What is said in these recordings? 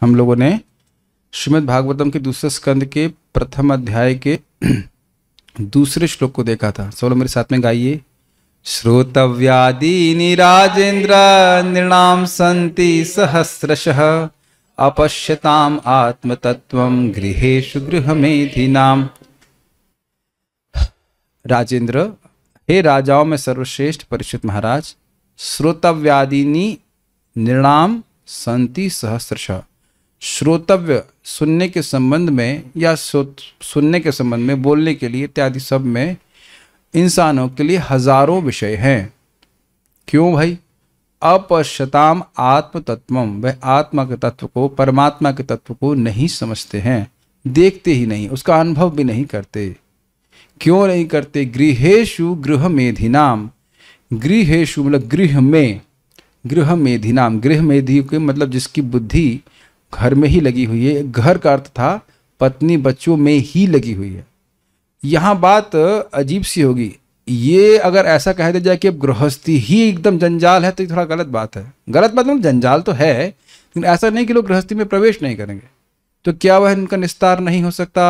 हम लोगों ने श्रीमद् भागवतम के दूसरे स्कंद के प्रथम अध्याय के दूसरे श्लोक को देखा था सोलो मेरे साथ में गाइए श्रोतव्यादी राजेन्द्र नृणाम संति सहस्रश अपश्यताम गृहेश गृहेशु गृहमेधिनाम राजेंद्र हे राजाओं में सर्वश्रेष्ठ परिचित महाराज श्रोतव्यादिनी निर्णाम संति सहस्रश श्रोतव्य सुनने के संबंध में या सुनने के संबंध में बोलने के लिए इत्यादि सब में इंसानों के लिए हजारों विषय हैं क्यों भाई अपश्यताम आत्म तत्व वह आत्मा के तत्व को परमात्मा के तत्व को नहीं समझते हैं देखते ही नहीं उसका अनुभव भी नहीं करते क्यों नहीं करते गृहेशु गृह मेधिनाम गृहेशु मतलब गृह में गृह मेधिनाम गृह मेधि के मतलब जिसकी बुद्धि घर में ही लगी हुई है घर का अर्थ था पत्नी बच्चों में ही लगी हुई है यहाँ बात अजीब सी होगी ये अगर ऐसा कह दिया तो जाए कि अब गृहस्थी ही एकदम जंजाल है तो ये थोड़ा गलत बात है गलत बात मतलब जंजाल तो है लेकिन ऐसा नहीं कि लोग गृहस्थी में प्रवेश नहीं करेंगे तो क्या वह इनका निस्तार नहीं हो सकता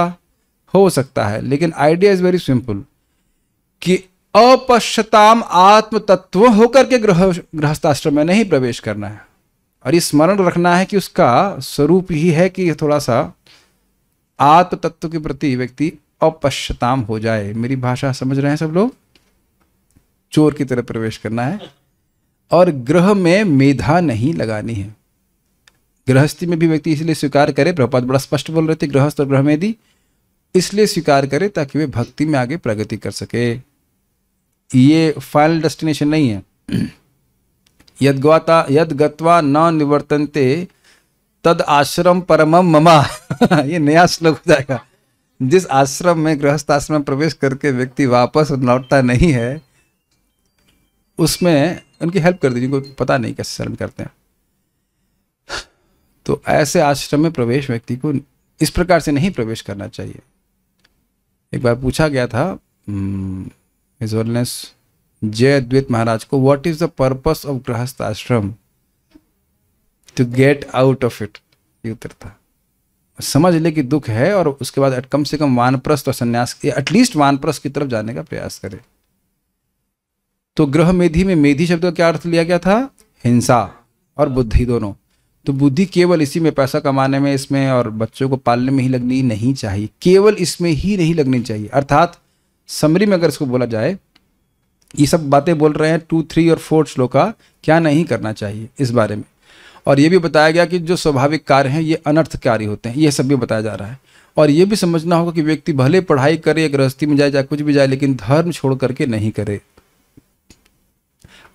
हो सकता है लेकिन आइडिया इज़ वेरी सिंपल कि अपश्यताम आत्म तत्व होकर के ग्रह गृहस्थाश्रम में नहीं प्रवेश करना है और ये स्मरण रखना है कि उसका स्वरूप ही है कि थोड़ा सा आत्म तत्व के प्रति व्यक्ति अपश्यताम हो जाए मेरी भाषा समझ रहे हैं सब लोग चोर की तरह प्रवेश करना है और ग्रह में मेधा नहीं लगानी है गृहस्थी में भी व्यक्ति इसलिए स्वीकार करे प्रपात बड़ा स्पष्ट बोल रहे थे गृहस्थ और मेधी इसलिए स्वीकार करे ताकि वे भक्ति में आगे प्रगति कर सके ये फाइनल डेस्टिनेशन नहीं है यदगता यद गत्वा न निवर्तनते तद आश्रम परम ममा ये नया श्लोक हो जाएगा जिस आश्रम में गृहस्थ आश्रम प्रवेश करके व्यक्ति वापस लौटता नहीं है उसमें उनकी हेल्प कर दीजिए कोई पता नहीं कैसे शरण करते हैं तो ऐसे आश्रम में प्रवेश व्यक्ति को इस प्रकार से नहीं प्रवेश करना चाहिए एक बार पूछा गया था इजोलनेस हम्म, जय द्वित महाराज को what is the purpose of गृहस्थ आश्रम to get out of it ये उत्तर था समझ ले कि दुख है और उसके बाद कम से कम वानप्रस्थ और संन्यास एटलीस्ट वानप्रस्थ की तरफ जाने का प्रयास करे तो ग्रह मेधी में मेधी शब्द का क्या अर्थ लिया गया था हिंसा और बुद्धि दोनों तो बुद्धि केवल इसी में पैसा कमाने में इसमें और बच्चों को पालने में ही लगनी नहीं चाहिए केवल इसमें ही नहीं लगनी चाहिए अर्थात समरी में अगर इसको बोला जाए ये सब बातें बोल रहे हैं टू थ्री और फोर्थ श्लोका क्या नहीं करना चाहिए इस बारे में और ये भी बताया गया कि जो स्वाभाविक कार्य हैं ये अनर्थकारी होते हैं ये सब भी बताया जा रहा है और ये भी समझना होगा कि व्यक्ति भले पढ़ाई करे गृहस्थी में जाए चाहे कुछ भी जाए लेकिन धर्म छोड़ करके नहीं करे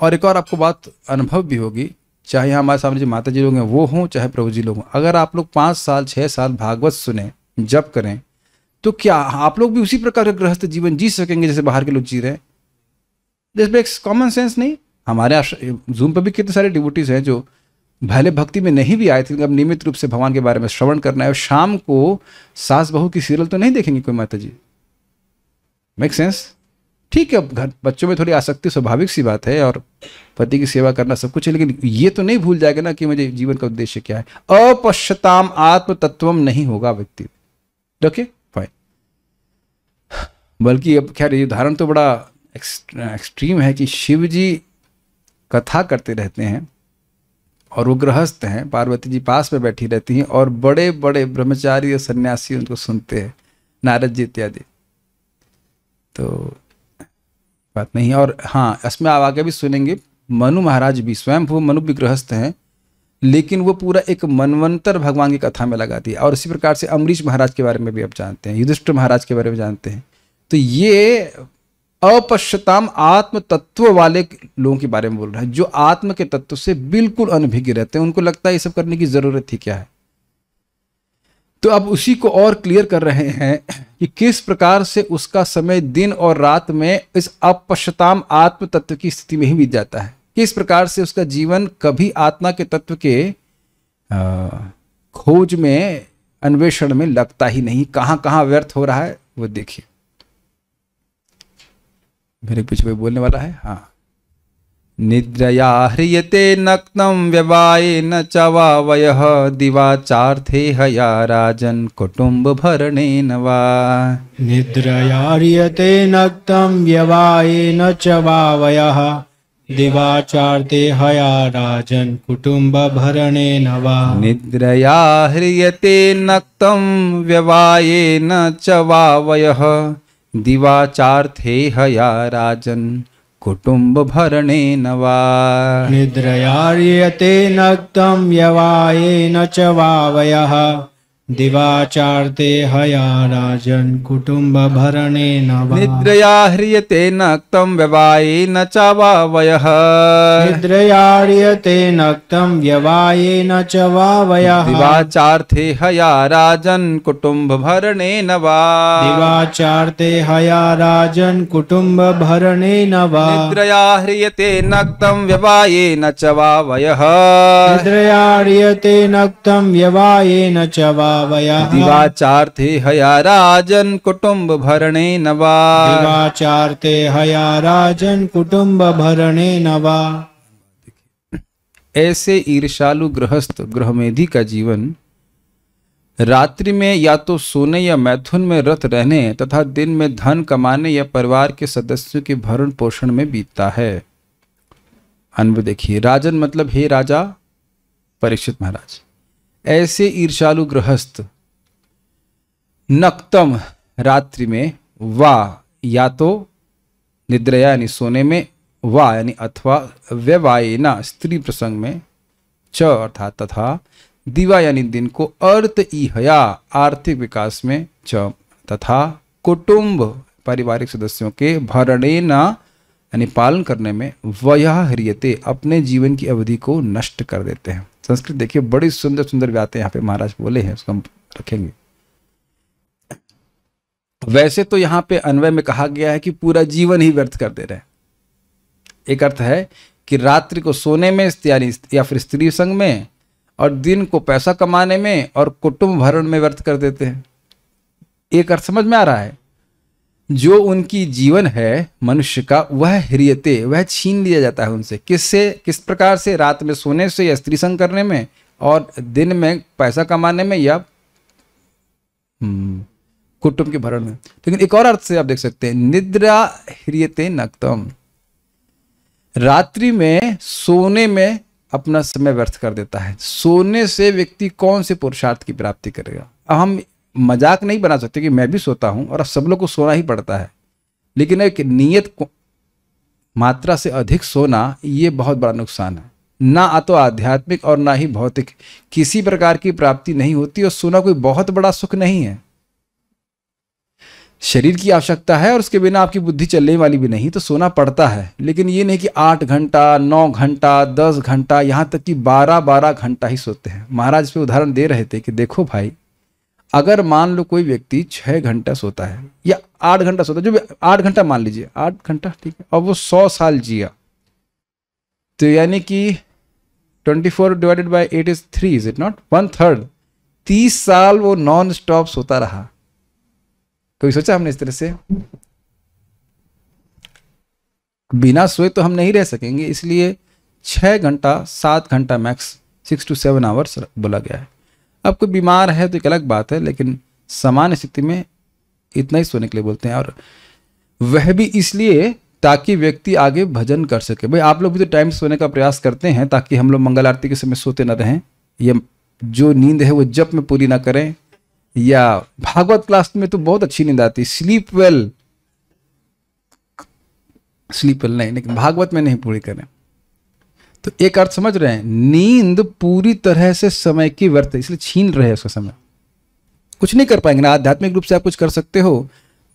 और एक और आपको बात अनुभव भी होगी चाहे हमारे सामने जो माता जी लोग हैं वो हों चाहे प्रभु जी लोग हों अगर आप लोग पाँच साल छः साल भागवत सुने जब करें तो क्या आप लोग भी उसी प्रकार का गृहस्थ जीवन जी सकेंगे जैसे बाहर के लोग जी रहे हैं दिस मेक्स कॉमन सेंस नहीं हमारे जूम पर भी कितने सारे डिब्यूटीज हैं जो भले भक्ति में नहीं भी आए थे अब नियमित रूप से भगवान के बारे में श्रवण करना है और शाम को सास बहू की सीरियल तो नहीं देखेंगे कोई माता जी मेक सेंस ठीक है घर बच्चों में थोड़ी आसक्ति स्वाभाविक सी बात है और पति की सेवा करना सब कुछ है लेकिन ये तो नहीं भूल जाएगा ना कि मुझे जीवन का उद्देश्य क्या है अपश्यताम आत्म तत्वम नहीं होगा व्यक्ति ओके फाइन बल्कि अब खैर ये उदाहरण तो बड़ा एक्सट्रीम है कि शिव जी कथा करते रहते हैं और वो गृहस्थ हैं पार्वती जी पास में बैठी रहती हैं और बड़े बड़े ब्रह्मचारी और सन्यासी उनको सुनते हैं नारद जी इत्यादि तो बात नहीं और हाँ इसमें आप आगे भी सुनेंगे मनु महाराज भी स्वयं वो मनु भी गृहस्थ हैं लेकिन वो पूरा एक मनवंतर भगवान की कथा में लगा दिया और इसी प्रकार से अमरीश महाराज के बारे में भी आप जानते हैं युधिष्ठ महाराज के बारे में जानते हैं तो ये अपश्यताम आत्म तत्व वाले लोगों के बारे में बोल रहा है जो आत्म के तत्व से बिल्कुल अनभिज्ञ रहते हैं उनको लगता है ये सब करने की जरूरत ही क्या है तो अब उसी को और क्लियर कर रहे हैं कि किस प्रकार से उसका समय दिन और रात में इस अपश्यताम आत्म तत्व की स्थिति में ही बीत जाता है किस प्रकार से उसका जीवन कभी आत्मा के तत्व के खोज में अन्वेषण में लगता ही नहीं कहाँ कहाँ व्यर्थ हो रहा है वो देखिए मेरे पीछे कोई बोलने वाला है हाँ निद्रया ह्रियते नक्तम व्यवाय न चवावय थे हया राजन कुटुंब भरणे नवा निद्रया ह्रियते नक्तम व्यवाय न दिवाचार थे हया राजन कुटुंब भरणे नवा निद्रया ह्रियते नक्तम व्यवाय न वय दिवाचार्थे हया राजन् निद्रया वा निद्रयार्यते नक्तं यवायेन च वावयः दिवाचार्ते हया कुटुंब भरणे निद्रया ह्रिय नक्तं व्यवाये न च निद्रया ह्रिय नक्तं व्यवाये न च दिवाचार्थे हया राजन कुटुंब वा दिवाचार्ते हया राजन कुटुंब वा निद्रया ह्रिय नक्तं व्यवाये न च वा निद्रया ह्रिय नक्तं व्यवाये न च दिवाचार थे हया राजन कुटुंब भरणे नवा दिवाचार थे हया राजन कुटुंब भरणे नवा ऐसे ईर्षालु गृहस्थ गृहमेधी का जीवन रात्रि में या तो सोने या मैथुन में रत रहने तथा दिन में धन कमाने या परिवार के सदस्यों के भरण पोषण में बीतता है अनु देखिए राजन मतलब हे राजा परीक्षित महाराज ऐसे ईर्षालु गृहस्थ नक्तम रात्रि में वा या तो निद्रया यानी सोने में वा यानी अथवा व्यवायना स्त्री प्रसंग में च अर्थात तथा दिवा यानी दिन को अर्थ इहया आर्थिक विकास में च तथा कुटुंब पारिवारिक सदस्यों के भरणे न यानी पालन करने में वह हरियते अपने जीवन की अवधि को नष्ट कर देते हैं संस्कृत देखिए बड़ी सुंदर सुंदर बातें यहाँ पे महाराज बोले हैं उसको हम रखेंगे वैसे तो यहाँ पे अन्वय में कहा गया है कि पूरा जीवन ही व्यर्थ कर दे रहे एक अर्थ है कि रात्रि को सोने में यानी या फिर स्त्री संग में और दिन को पैसा कमाने में और कुटुंब भरण में व्यर्थ कर देते हैं एक अर्थ समझ में आ रहा है जो उनकी जीवन है मनुष्य का वह हृयते वह छीन लिया जाता है उनसे किससे किस प्रकार से रात में सोने से या स्त्री संग करने में और दिन में पैसा कमाने में या हम्म, कुटुंब के भरण में तो लेकिन एक और अर्थ से आप देख सकते हैं निद्रा हृयते नक्तम रात्रि में सोने में अपना समय व्यर्थ कर देता है सोने से व्यक्ति कौन से पुरुषार्थ की प्राप्ति करेगा हम मजाक नहीं बना सकते कि मैं भी सोता हूँ और सब लोग को सोना ही पड़ता है लेकिन एक नियत मात्रा से अधिक सोना ये बहुत बड़ा नुकसान है ना तो आध्यात्मिक और ना ही भौतिक किसी प्रकार की प्राप्ति नहीं होती और सोना कोई बहुत बड़ा सुख नहीं है शरीर की आवश्यकता है और उसके बिना आपकी बुद्धि चलने वाली भी नहीं तो सोना पड़ता है लेकिन ये नहीं कि आठ घंटा नौ घंटा दस घंटा यहाँ तक कि बारह बारह घंटा ही सोते हैं महाराज पे उदाहरण दे रहे थे कि देखो भाई अगर मान लो कोई व्यक्ति छः घंटा सोता है या आठ घंटा सोता है जो आठ घंटा मान लीजिए आठ घंटा ठीक है और वो सौ साल जिया तो यानी कि twenty four divided by eight is three is it not one third तीस साल वो नॉन स्टॉप सोता रहा कभी सोचा हमने इस तरह से बिना सोए तो हम नहीं रह सकेंगे इसलिए छः घंटा सात घंटा max six to seven hours बोला गया है अब कोई बीमार है तो एक अलग बात है लेकिन सामान्य स्थिति में इतना ही सोने के लिए बोलते हैं और वह भी इसलिए ताकि व्यक्ति आगे भजन कर सके भाई आप लोग भी तो टाइम सोने का प्रयास करते हैं ताकि हम लोग मंगल आरती के समय सोते ना रहें या जो नींद है वो जप में पूरी ना करें या भागवत क्लास में तो बहुत अच्छी नींद आती है स्लीप वेल स्लीप वेल नहीं लेकिन भागवत में नहीं पूरी करें तो एक अर्थ समझ रहे हैं नींद पूरी तरह से समय की व्यर्थ इसलिए छीन रहे हैं उसका समय कुछ नहीं कर पाएंगे ना आध्यात्मिक रूप से आप कुछ कर सकते हो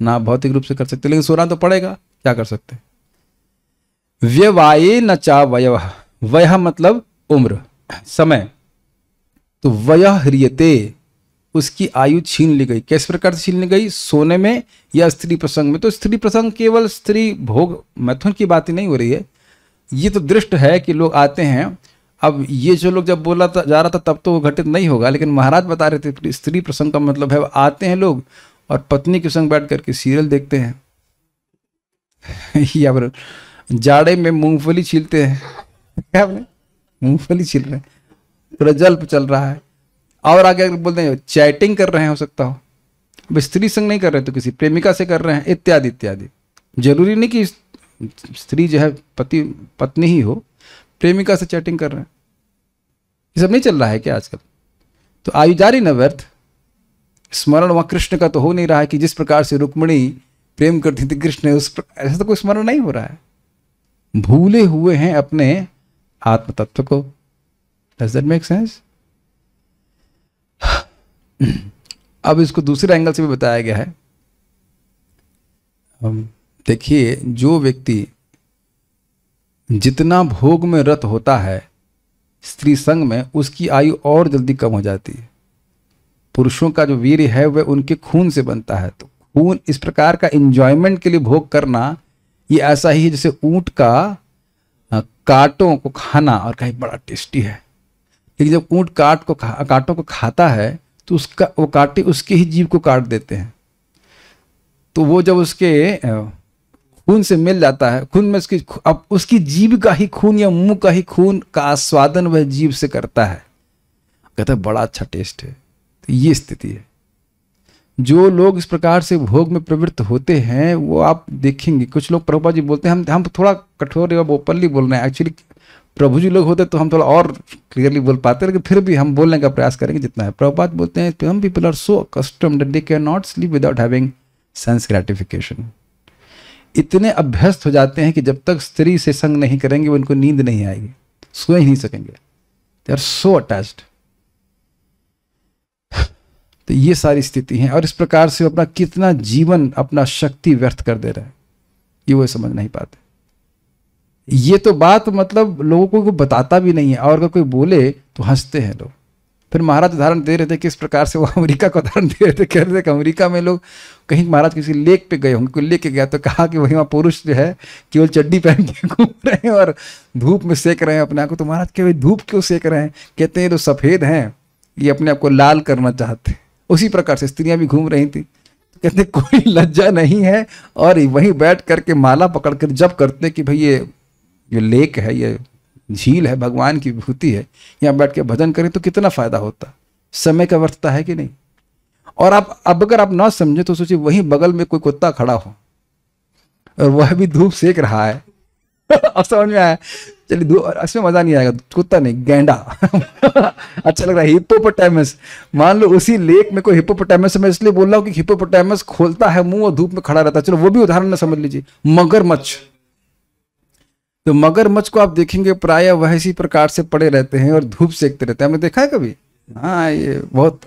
ना भौतिक रूप से कर सकते लेकिन सोना तो पड़ेगा क्या कर सकते व्यवाये न चा वय वह मतलब उम्र समय तो वय ह्रियते उसकी आयु छीन ली गई किस प्रकार से छीन ली गई सोने में या स्त्री प्रसंग में तो स्त्री प्रसंग केवल स्त्री भोग मैथुन की बात ही नहीं हो रही है ये तो दृष्ट है कि लोग आते हैं अब ये जो लोग जब बोला था जा रहा था तब तो वो घटित नहीं होगा लेकिन महाराज बता रहे थे स्त्री प्रसंग का मतलब है आते हैं लोग और पत्नी के संग बैठ करके सीरियल देखते हैं या फिर जाड़े में मूंगफली छीलते हैं क्या बोले मूंगफली छील रहे हैं प्रजल्प चल रहा है और आगे बोलते हैं चैटिंग कर रहे हैं हो सकता हो अब स्त्री संग नहीं कर रहे तो किसी प्रेमिका से कर रहे हैं इत्यादि इत्यादि जरूरी नहीं कि स्त्री जो है पति पत्नी ही हो प्रेमिका से चैटिंग कर रहे हैं ये सब नहीं चल रहा है क्या आजकल तो आयु जारी न व्यर्थ स्मरण वहाँ कृष्ण का तो हो नहीं रहा है कि जिस प्रकार से रुक्मणी प्रेम करती थी कृष्ण उस ऐसा तो कोई स्मरण नहीं हो रहा है भूले हुए हैं अपने आत्म तत्व को डज दैट मेक सेंस अब इसको दूसरे एंगल से भी बताया गया है um, देखिए जो व्यक्ति जितना भोग में रत होता है स्त्री संग में उसकी आयु और जल्दी कम हो जाती है पुरुषों का जो वीर है वह उनके खून से बनता है तो खून इस प्रकार का इंजॉयमेंट के लिए भोग करना ये ऐसा ही जैसे ऊँट का काटों को खाना और कहीं बड़ा टेस्टी है लेकिन जब ऊंट काट को खा कांटों को खाता है तो उसका वो कांटे उसके ही जीव को काट देते हैं तो वो जब उसके खून से मिल जाता है खून में उसकी अब उसकी जीव का ही खून या मुंह का ही खून का आस्वादन वह जीव से करता है कहता है बड़ा अच्छा टेस्ट है तो ये स्थिति है जो लोग इस प्रकार से भोग में प्रवृत्त होते हैं वो आप देखेंगे कुछ लोग प्रभुपा जी बोलते हैं हम हम थोड़ा कठोर एवं ओपनली बोल रहे हैं एक्चुअली प्रभु जी लोग होते तो हम थोड़ा और क्लियरली बोल पाते लेकिन फिर भी हम बोलने का प्रयास करेंगे जितना है प्रभुपात बोलते हैं हम people are so accustomed they can not sleep without having sense gratification इतने अभ्यस्त हो जाते हैं कि जब तक स्त्री से संग नहीं करेंगे उनको नींद नहीं आएगी सो ही नहीं सकेंगे दे आर सो अटैच्ड तो ये सारी स्थिति है और इस प्रकार से अपना कितना जीवन अपना शक्ति व्यर्थ कर दे रहे हैं ये वो समझ नहीं पाते ये तो बात मतलब लोगों को बताता भी नहीं है और अगर कोई बोले तो हंसते हैं लोग फिर महाराज उदाहरण दे रहे थे किस प्रकार से वो अमेरिका का उदाहरण दे रहे थे कह रहे थे कि अमेरिका में लोग कहीं महाराज किसी लेक पे गए होंगे कोई लेके गया तो कहा कि वही वहाँ पुरुष जो है केवल चड्डी पहन के घूम रहे हैं और धूप में सेक रहे हैं अपने आप को तो महाराज के धूप क्यों सेक रहे हैं कहते हैं तो सफ़ेद हैं ये अपने आप को लाल करना चाहते उसी प्रकार से स्त्रियाँ भी घूम रही थी कहते कोई लज्जा नहीं है और वहीं बैठ करके माला पकड़ कर जब करते कि भाई ये ये लेक है ये झील है भगवान की विभूति है यहाँ बैठ के भजन करें तो कितना फायदा होता समय का व्यर्थता है कि नहीं और आप अब अगर आप ना समझे तो सोचिए वहीं बगल में कोई कुत्ता खड़ा हो और वह भी धूप सेक रहा है अब समझ में आया चलिए धूप इसमें मजा नहीं आएगा कुत्ता नहीं गेंडा अच्छा लग रहा है हिपोपोटामस मान लो उसी लेक में कोई हिपोपोटामस मैं इसलिए बोल रहा हूँ कि हिपोपोटामस खोलता है मुंह और धूप में खड़ा रहता है चलो वो भी उदाहरण ना समझ लीजिए मगरमच्छ तो मगरमच्छ को आप देखेंगे प्राय वह इसी प्रकार से पड़े रहते हैं और धूप सेकते रहते हैं हमने देखा है कभी हाँ ये बहुत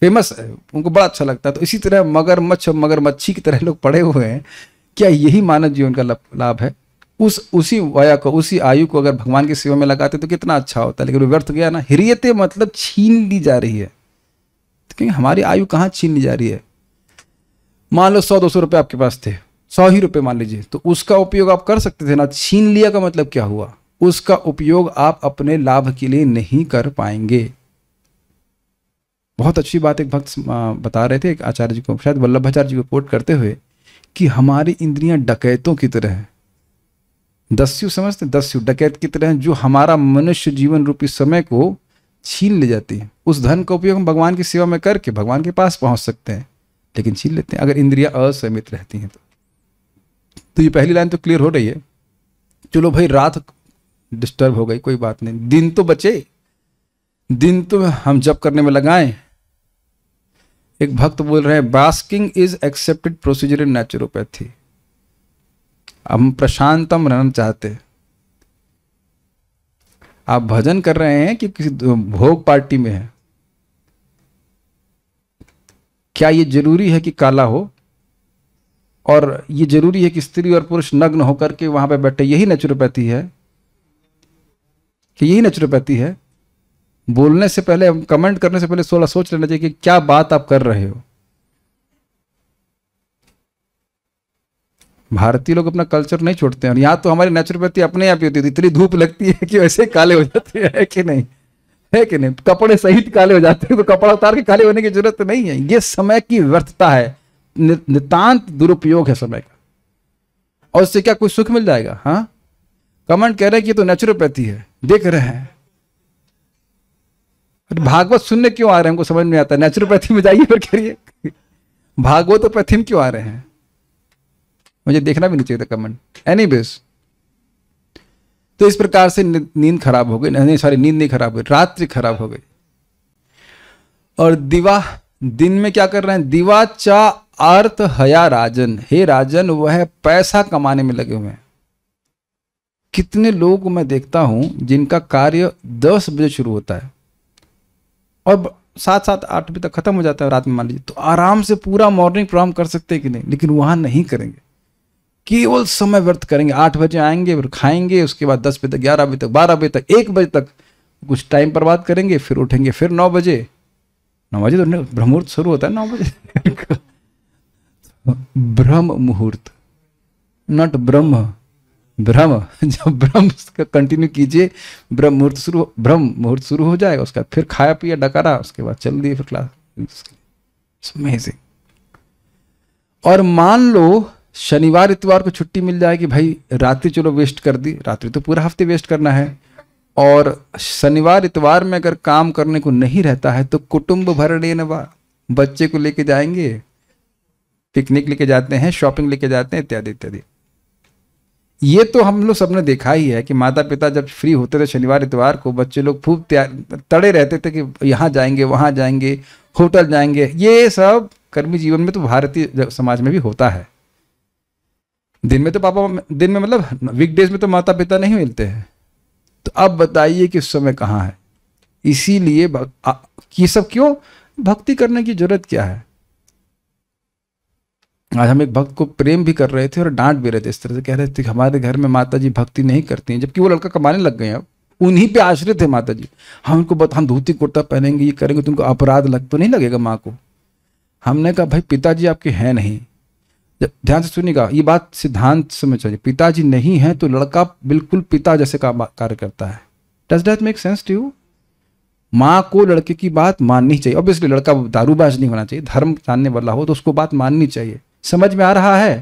फेमस है उनको बड़ा अच्छा लगता है तो इसी तरह मगरमच्छ और मगरमच्छी की तरह लोग पड़े हुए हैं क्या यही मानव जीवन का लाभ है उस उसी वाया को उसी आयु को अगर भगवान की सेवा में लगाते तो कितना अच्छा होता है लेकिन व्यर्थ गया ना हिरियते मतलब छीन ली जा रही है तो क्योंकि हमारी आयु कहाँ छीन ली जा रही है मान लो सौ दो सौ रुपये आपके पास थे सौ ही रुपये मान लीजिए तो उसका उपयोग आप कर सकते थे ना छीन लिया का मतलब क्या हुआ उसका उपयोग आप अपने लाभ के लिए नहीं कर पाएंगे बहुत अच्छी बात एक भक्त बता रहे थे एक आचार्य जी को शायद वल्लभ आचार्य जी को कोट करते हुए कि हमारी इंद्रियां डकैतों की तरह है दस्यु समझते दस्यु डकैत की तरह जो हमारा मनुष्य जीवन रूपी समय को छीन ले जाती है उस धन का उपयोग हम भगवान की सेवा में करके भगवान के पास पहुंच सकते हैं लेकिन छीन लेते हैं अगर इंद्रिया असमित रहती हैं तो तो ये पहली लाइन तो क्लियर हो रही है चलो भाई रात डिस्टर्ब हो गई कोई बात नहीं दिन तो बचे दिन तो हम जब करने में लगाएं एक भक्त बोल रहे हैं basking is accepted procedure in naturopathy हम प्रशांतम रहना चाहते आप भजन कर रहे हैं कि किसी भोग पार्टी में है क्या ये जरूरी है कि काला हो और ये जरूरी है कि स्त्री और पुरुष नग्न होकर के वहां पर बैठे यही नेचुरोपैथी है कि यही नेचुरोपैथी है बोलने से पहले कमेंट करने से पहले सोलह सोच लेना चाहिए कि क्या बात आप कर रहे हो भारतीय लोग अपना कल्चर नहीं छोड़ते हैं और तो हमारी नेचुरोपैथी अपने आप ही होती थी इतनी धूप लगती है कि वैसे काले हो जाते हैं है कि नहीं है कि नहीं कपड़े सही काले हो जाते हैं तो कपड़ा उतार के काले होने की जरूरत नहीं है ये समय की व्यर्थता है नितांत दुरुपयोग है समय का और उससे क्या कोई सुख मिल जाएगा हाँ कमेंट कह रहे हैं कि तो नेचुरोपैथी है देख रहे हैं भागवत सुनने क्यों आ रहे हैं हमको समझ में आता है नेचुरोपैथी में जाइए फिर करिए पैथी में क्यों आ रहे हैं मुझे देखना भी नहीं चाहिए था कमेंट एनी बेस तो इस प्रकार से नींद खराब हो गई नहीं सॉरी नींद नहीं खराब हुई रात्रि खराब हो गई और दिवा दिन में क्या कर रहे हैं दिवाचा अर्थ हया राजन हे राजन वह पैसा कमाने में लगे हुए हैं कितने लोग मैं देखता हूं जिनका कार्य दस बजे शुरू होता है और सात सात आठ बजे तक खत्म हो जाता है रात में मान लीजिए तो आराम से पूरा मॉर्निंग प्रोग्राम कर सकते हैं कि नहीं लेकिन वहां नहीं करेंगे केवल समय व्यर्थ करेंगे आठ बजे आएंगे फिर खाएंगे उसके बाद दस बजे तक ग्यारह बजे तक बारह बजे तक एक बजे तक कुछ टाइम बर्बाद करेंगे फिर उठेंगे फिर नौ बजे नौ बजे तो ब्रह्मूर्त शुरू होता है नौ बजे ब्रह्म मुहूर्त नॉट ब्रह्म ब्रह्म जब ब्रह्म कंटिन्यू कीजिए ब्रह्म मुहूर्त शुरू ब्रह्म मुहूर्त शुरू हो जाएगा उसका फिर खाया पिया डकारा उसके बाद चल दिए फिर क्लास अमेजिंग और मान लो शनिवार इतवार को छुट्टी मिल जाए कि भाई रात्रि चलो वेस्ट कर दी रात्रि तो पूरा हफ्ते वेस्ट करना है और शनिवार इतवार में अगर काम करने को नहीं रहता है तो कुटुंब भर लेने बच्चे को लेके जाएंगे पिकनिक लेके जाते हैं शॉपिंग लेके जाते हैं इत्यादि इत्यादि ये तो हम लोग सबने देखा ही है कि माता पिता जब फ्री होते थे शनिवार इतवार को बच्चे लोग खूब तड़े रहते थे कि यहाँ जाएंगे वहाँ जाएंगे होटल जाएंगे ये सब कर्मी जीवन में तो भारतीय समाज में भी होता है दिन में तो पापा दिन में मतलब वीकडेज में तो माता पिता नहीं मिलते हैं तो अब बताइए कि उस समय कहाँ है इसीलिए ये सब क्यों भक्ति करने की जरूरत क्या है आज हम एक भक्त को प्रेम भी कर रहे थे और डांट भी रहे थे इस तरह से कह रहे थे कि हमारे घर में माता जी भक्ति नहीं करती हैं जबकि वो लड़का कमाने लग गए अब उन्हीं पे आश्रित है माता जी हम उनको बता हम धोती कुर्ता पहनेंगे ये करेंगे तो उनको अपराध लग तो नहीं लगेगा माँ को हमने कहा भाई पिताजी आपके हैं नहीं ध्यान से सुनिएगा ये बात सिद्धांत समझ चाहिए पिताजी नहीं है तो लड़का बिल्कुल पिता जैसे कार्य करता है does that make sense to you माँ को लड़के की बात माननी चाहिए ऑब्वियसली लड़का दारूबाज नहीं होना चाहिए धर्म जानने वाला हो तो उसको बात माननी चाहिए समझ में आ रहा है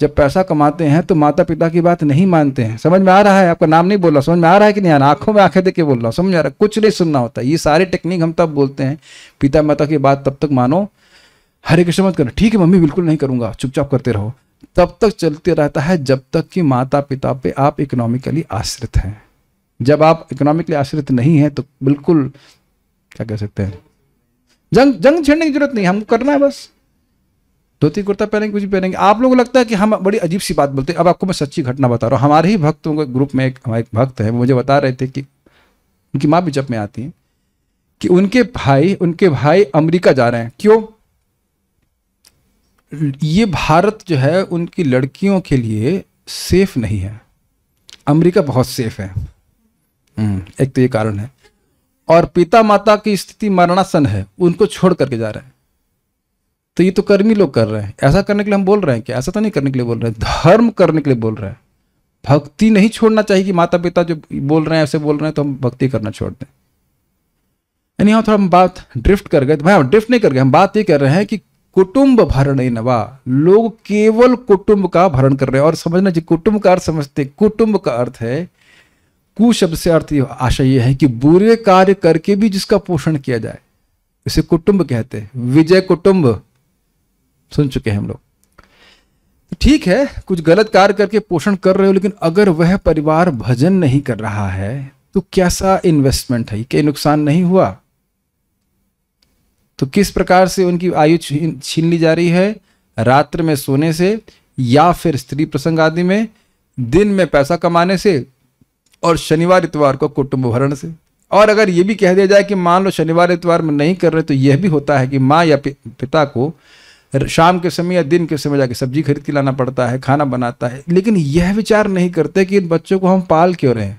जब पैसा कमाते हैं तो माता पिता की बात नहीं मानते हैं समझ में आ रहा है आपका नाम नहीं बोल रहा समझ में आ रहा है कि नहीं आंखों में आंखें देके बोल रहा हूँ समझ में आ रहा है कुछ नहीं सुनना होता ये सारे टेक्निक हम तब बोलते हैं पिता माता की बात तब तक मानो हरे कृष्ण मत करो ठीक है मम्मी बिल्कुल नहीं करूंगा चुपचाप करते रहो तब तक चलते रहता है जब तक कि माता पिता पे आप इकोनॉमिकली आश्रित हैं जब आप इकोनॉमिकली आश्रित नहीं हैं तो बिल्कुल क्या कह सकते हैं जंग जंग छेड़ने की जरूरत नहीं हमको करना है बस धोती कुर्ता पहनेंगे कुछ पहनेंगे आप लोगों को लगता है कि हम बड़ी अजीब सी बात बोलते हैं अब आपको मैं सच्ची घटना बता रहा हूँ हमारे ही भक्तों के ग्रुप में एक हमारे भक्त है वो मुझे बता रहे थे कि उनकी माँ भी जब में आती हैं कि उनके भाई उनके भाई अमरीका जा रहे हैं क्यों ये भारत जो है उनकी लड़कियों के लिए सेफ नहीं है अमरीका बहुत सेफ है हम्म, एक तो ये कारण है और पिता माता की स्थिति मरणासन है उनको छोड़ करके जा रहे हैं तो ये तो कर्मी लोग कर रहे हैं ऐसा करने के लिए हम बोल रहे हैं क्या ऐसा तो नहीं करने के लिए बोल रहे हैं धर्म करने के लिए बोल रहे हैं भक्ति नहीं छोड़ना चाहिए कि माता पिता जो बोल रहे हैं ऐसे बोल रहे हैं तो हम भक्ति करना छोड़ दें यानी हम थोड़ा हम बात ड्रिफ्ट कर गए तो भाई हम ड्रिफ्ट नहीं कर गए हम बात ये कर रहे हैं कि कुटुंब भरण नवा लोग केवल कुटुंब का भरण कर रहे हैं और समझना जी कुटुंब का अर्थ समझते कुटुंब का अर्थ है कुशब्द से अर्थ आशा यह है कि बुरे कार्य करके भी जिसका पोषण किया जाए इसे कुटुंब कहते हैं विजय कुटुंब सुन चुके हैं हम लोग तो ठीक है कुछ गलत कार्य करके पोषण कर रहे हो लेकिन अगर वह परिवार भजन नहीं कर रहा है तो कैसा इन्वेस्टमेंट है क्या नुकसान नहीं हुआ तो किस प्रकार से उनकी आयु छीन ली जा रही है रात्र में सोने से या फिर स्त्री प्रसंग आदि में दिन में पैसा कमाने से और शनिवार इतवार को कुटुंब भरण से और अगर यह भी कह दिया जाए कि मान लो शनिवार इतवार में नहीं कर रहे तो यह भी होता है कि माँ या पिता को शाम के समय या दिन के समय जाके सब्जी खरीद के लाना पड़ता है खाना बनाता है लेकिन यह विचार नहीं करते कि इन बच्चों को हम पाल क्यों रहे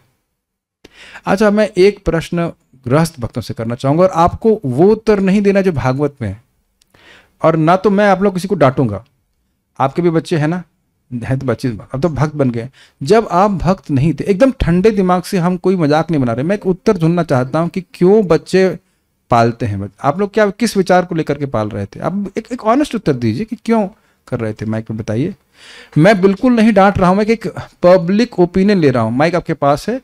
अच्छा मैं एक प्रश्न गृहस्थ भक्तों से करना चाहूँगा और आपको वो उत्तर नहीं देना जो भागवत में है और ना तो मैं आप लोग किसी को डांटूंगा आपके भी बच्चे हैं ना हैं तो बच्चे अब तो भक्त बन गए जब आप भक्त नहीं थे एकदम ठंडे दिमाग से हम कोई मजाक नहीं बना रहे मैं एक उत्तर ढूंढना चाहता हूँ कि क्यों बच्चे पालते हैं आप लोग क्या किस विचार को लेकर के पाल रहे थे आप एक एक ऑनेस्ट उत्तर दीजिए कि क्यों कर रहे थे माइक में बताइए मैं बिल्कुल नहीं डांट रहा हूं मैं एक पब्लिक ओपिनियन ले रहा हूं माइक आपके पास है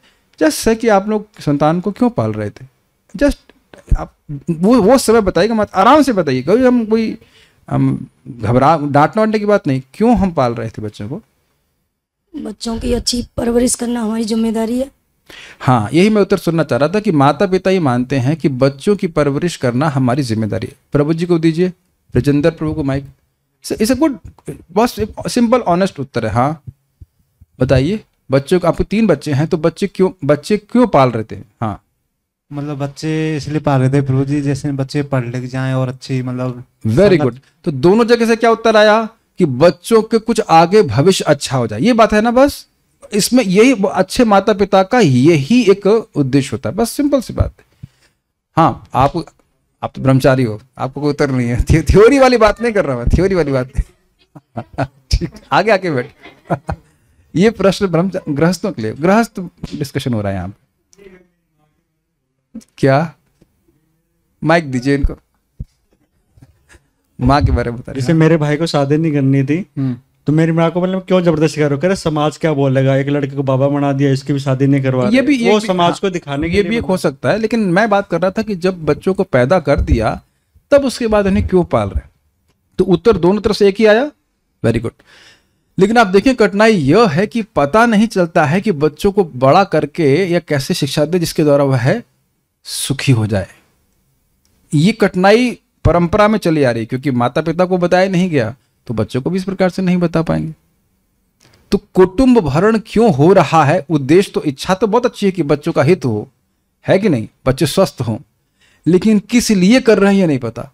जस्ट है कि आप लोग संतान को क्यों पाल रहे थे जस्ट आप वो वो समय बताइएगा मत आराम से बताइए कभी हम कोई हम घबरा डांटने वाटने की बात नहीं क्यों हम पाल रहे थे बच्चों को बच्चों की अच्छी परवरिश करना हमारी जिम्मेदारी है हाँ यही मैं उत्तर सुनना चाह रहा था कि माता पिता ही मानते हैं कि बच्चों की परवरिश करना हमारी जिम्मेदारी है प्रभु जी को दीजिए ब्रजेंद्र प्रभु को माइक इट्स गुड बहुत सिंपल ऑनेस्ट उत्तर है हाँ बताइए बच्चों को आपको तीन बच्चे हैं तो बच्चे क्यों बच्चे क्यों पाल रहे थे हाँ मतलब बच्चे इसलिए पाल रहे थे प्रभु जी जैसे बच्चे पढ़ लिख जाए और अच्छी मतलब वेरी गुड तो दोनों जगह से क्या उत्तर आया कि बच्चों के कुछ आगे भविष्य अच्छा हो जाए ये बात है ना बस इसमें यही अच्छे माता पिता का यही एक उद्देश्य होता है बस सिंपल सी बात है हाँ आप आप तो ब्रह्मचारी हो आपको कोई उत्तर नहीं है थ्योरी वाली बात नहीं कर रहा मैं थ्योरी वाली बात नहीं ठीक आगे आके बैठ ये प्रश्न ब्रह्म गृहस्थों के लिए गृहस्थ डिस्कशन हो रहा है यहाँ क्या माइक दीजिए इनको माँ के बारे में बता रहे मेरे भाई को शादी नहीं करनी थी हम्म। तो मेरी माँ को मतलब क्यों जबरदस्ती करो करे समाज क्या बोलेगा एक लड़के को बाबा बना दिया इसकी भी शादी नहीं करवा ये भी वो समाज हाँ, को दिखाने के ये भी एक हो सकता है लेकिन मैं बात कर रहा था कि जब बच्चों को पैदा कर दिया तब उसके बाद उन्हें क्यों पाल रहे तो उत्तर दोनों तरफ से एक ही आया वेरी गुड लेकिन आप देखिए कठिनाई यह है कि पता नहीं चलता है कि बच्चों को बड़ा करके या कैसे शिक्षा दे जिसके द्वारा वह सुखी हो जाए ये कठिनाई परंपरा में चली आ रही क्योंकि माता पिता को बताया नहीं गया तो बच्चों को भी इस प्रकार से नहीं बता पाएंगे तो कुटुंब भरण क्यों हो रहा है उद्देश्य तो इच्छा तो बहुत अच्छी है कि बच्चों का हित हो है कि नहीं बच्चे स्वस्थ हों लेकिन किस लिए कर रहे हैं नहीं पता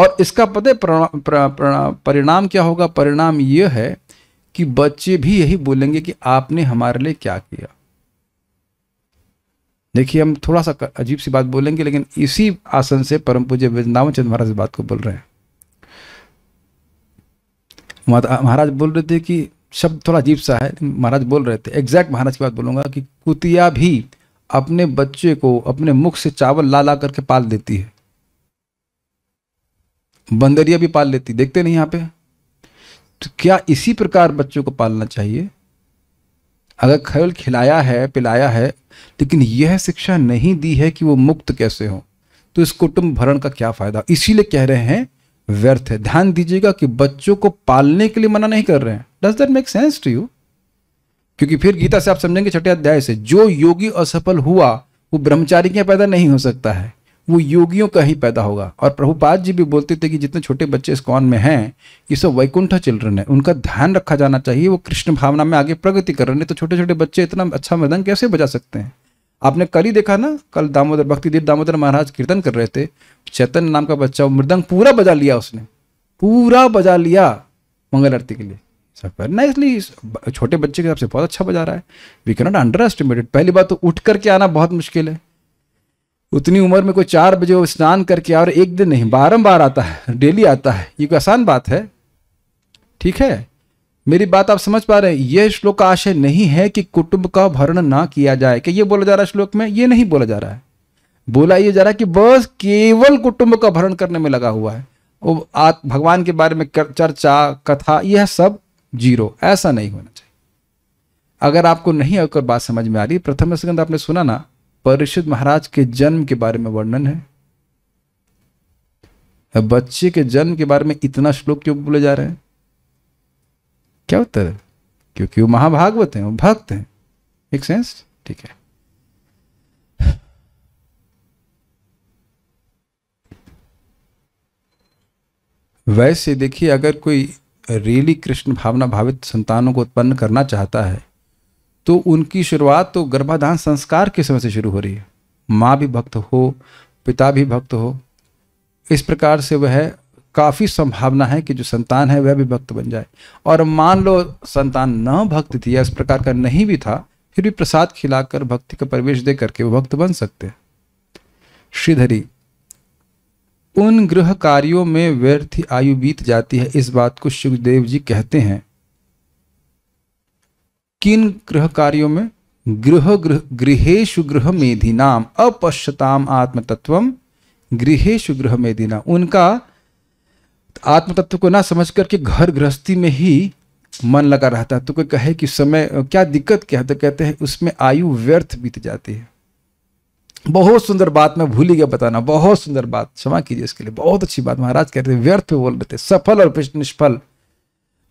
और इसका पता परिणाम क्या होगा परिणाम यह है कि बच्चे भी यही बोलेंगे कि आपने हमारे लिए क्या किया देखिए हम थोड़ा सा अजीब सी बात बोलेंगे लेकिन इसी आसन से परम पूज्य वृंदावन महाराज बात को बोल रहे हैं महाराज बोल रहे थे कि शब्द थोड़ा अजीब सा है महाराज बोल रहे थे एग्जैक्ट महाराज की बात बोलूंगा कि कुतिया भी अपने बच्चे को अपने मुख से चावल ला ला करके पाल देती है बंदरिया भी पाल लेती देखते नहीं यहाँ पे तो क्या इसी प्रकार बच्चों को पालना चाहिए अगर खेल खिलाया है पिलाया है लेकिन यह शिक्षा नहीं दी है कि वो मुक्त कैसे हो तो इस कुटुंब भरण का क्या फायदा इसीलिए कह रहे हैं व्यर्थ है ध्यान दीजिएगा कि बच्चों को पालने के लिए मना नहीं कर रहे हैं does that make sense to you क्योंकि फिर गीता से आप समझेंगे छठे अध्याय से जो योगी असफल हुआ वो ब्रह्मचारी के पैदा नहीं हो सकता है वो योगियों का ही पैदा होगा और प्रभुपाद जी भी बोलते थे कि जितने छोटे बच्चे इस कौन में हैं ये सब वैकुंठ चिल्ड्रन है उनका ध्यान रखा जाना चाहिए वो कृष्ण भावना में आगे प्रगति कर रहे हैं तो छोटे छोटे बच्चे इतना अच्छा मृदंग कैसे बजा सकते हैं आपने कल ही देखा ना कल दामोदर भक्तिदीप दामोदर महाराज कीर्तन कर रहे थे चैतन्य नाम का बच्चा मृदंग पूरा बजा लिया उसने पूरा बजा लिया मंगल आरती के लिए सब ना इसलिए छोटे बच्चे के हिसाब से बहुत अच्छा बजा रहा है वी कैनॉट अंडर एस्टिमेटेड पहली बात तो उठ करके आना बहुत मुश्किल है उतनी उम्र में कोई चार बजे वो स्नान करके और एक दिन नहीं बारम्बार आता है डेली आता है ये कोई आसान बात है ठीक है मेरी बात आप समझ पा रहे हैं यह श्लोक का आशय नहीं है कि कुटुंब का भरण ना किया जाए कि यह बोला जा रहा है श्लोक में ये नहीं बोला जा रहा है बोला यह जा रहा है कि बस केवल कुटुंब का भरण करने में लगा हुआ है वो आत भगवान के बारे में चर्चा कथा यह सब जीरो ऐसा नहीं होना चाहिए अगर आपको नहीं अगर बात समझ में आ रही प्रथम स्कंद आपने सुना ना परिषद महाराज के जन्म के बारे में वर्णन है बच्चे के जन्म के बारे में इतना श्लोक क्यों बोले जा रहे हैं क्या उत्तर है क्योंकि वो महाभागवत हैं वो भक्त हैं एक सेंस ठीक है वैसे देखिए अगर कोई रियली कृष्ण भावना भावित संतानों को उत्पन्न करना चाहता है तो उनकी शुरुआत तो गर्भाधान संस्कार के समय से शुरू हो रही है माँ भी भक्त हो पिता भी भक्त हो इस प्रकार से वह काफ़ी संभावना है कि जो संतान है वह भी भक्त बन जाए और मान लो संतान न भक्त थी या इस प्रकार का नहीं भी था फिर भी प्रसाद खिलाकर भक्ति का प्रवेश दे करके वो भक्त बन सकते हैं श्रीधरी उन गृह कार्यों में व्यर्थ आयु बीत जाती है इस बात को सुखदेव जी कहते हैं किन गृह कार्यों में गृह गृह गृहेश गृह मेधिनाम अपश्यताम आत्मतत्वम गृहेशु गृह मेधिना उनका आत्मतत्व को ना समझ करके घर गृहस्थी में ही मन लगा रहता है तो कोई कहे कि समय क्या दिक्कत क्या तो कहते हैं उसमें आयु व्यर्थ बीत जाती है बहुत सुंदर बात मैं भूल ही गया बताना बहुत सुंदर बात क्षमा कीजिए इसके लिए बहुत अच्छी बात महाराज कहते हैं व्यर्थ बोल रहे थे सफल और निष्फल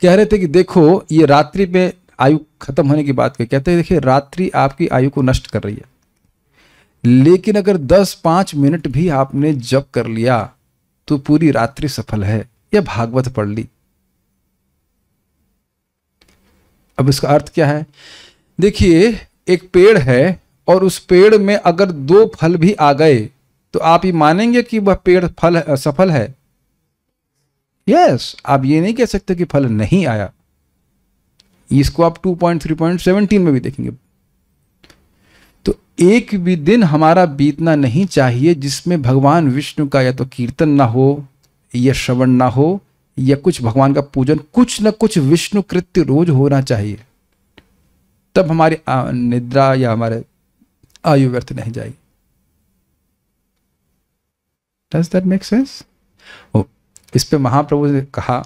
कह रहे थे कि देखो ये रात्रि में आयु खत्म होने की बात कही कहते हैं देखिए रात्रि आपकी आयु को नष्ट कर रही है लेकिन अगर 10-5 मिनट भी आपने जप कर लिया तो पूरी रात्रि सफल है या भागवत पढ़ ली अब इसका अर्थ क्या है देखिए एक पेड़ है और उस पेड़ में अगर दो फल भी आ गए तो आप ये मानेंगे कि वह पेड़ फल सफल है यस yes, आप ये नहीं कह सकते कि फल नहीं आया इसको आप 2.3.17 में भी देखेंगे तो एक भी दिन हमारा बीतना नहीं चाहिए जिसमें भगवान विष्णु का या तो कीर्तन ना हो या श्रवण ना हो या कुछ भगवान का पूजन कुछ ना कुछ विष्णु कृत्य रोज होना चाहिए तब हमारी निद्रा या हमारे आयु व्यर्थ नहीं जाएगी डज दैट मेक सेंस इस पे महाप्रभु ने कहा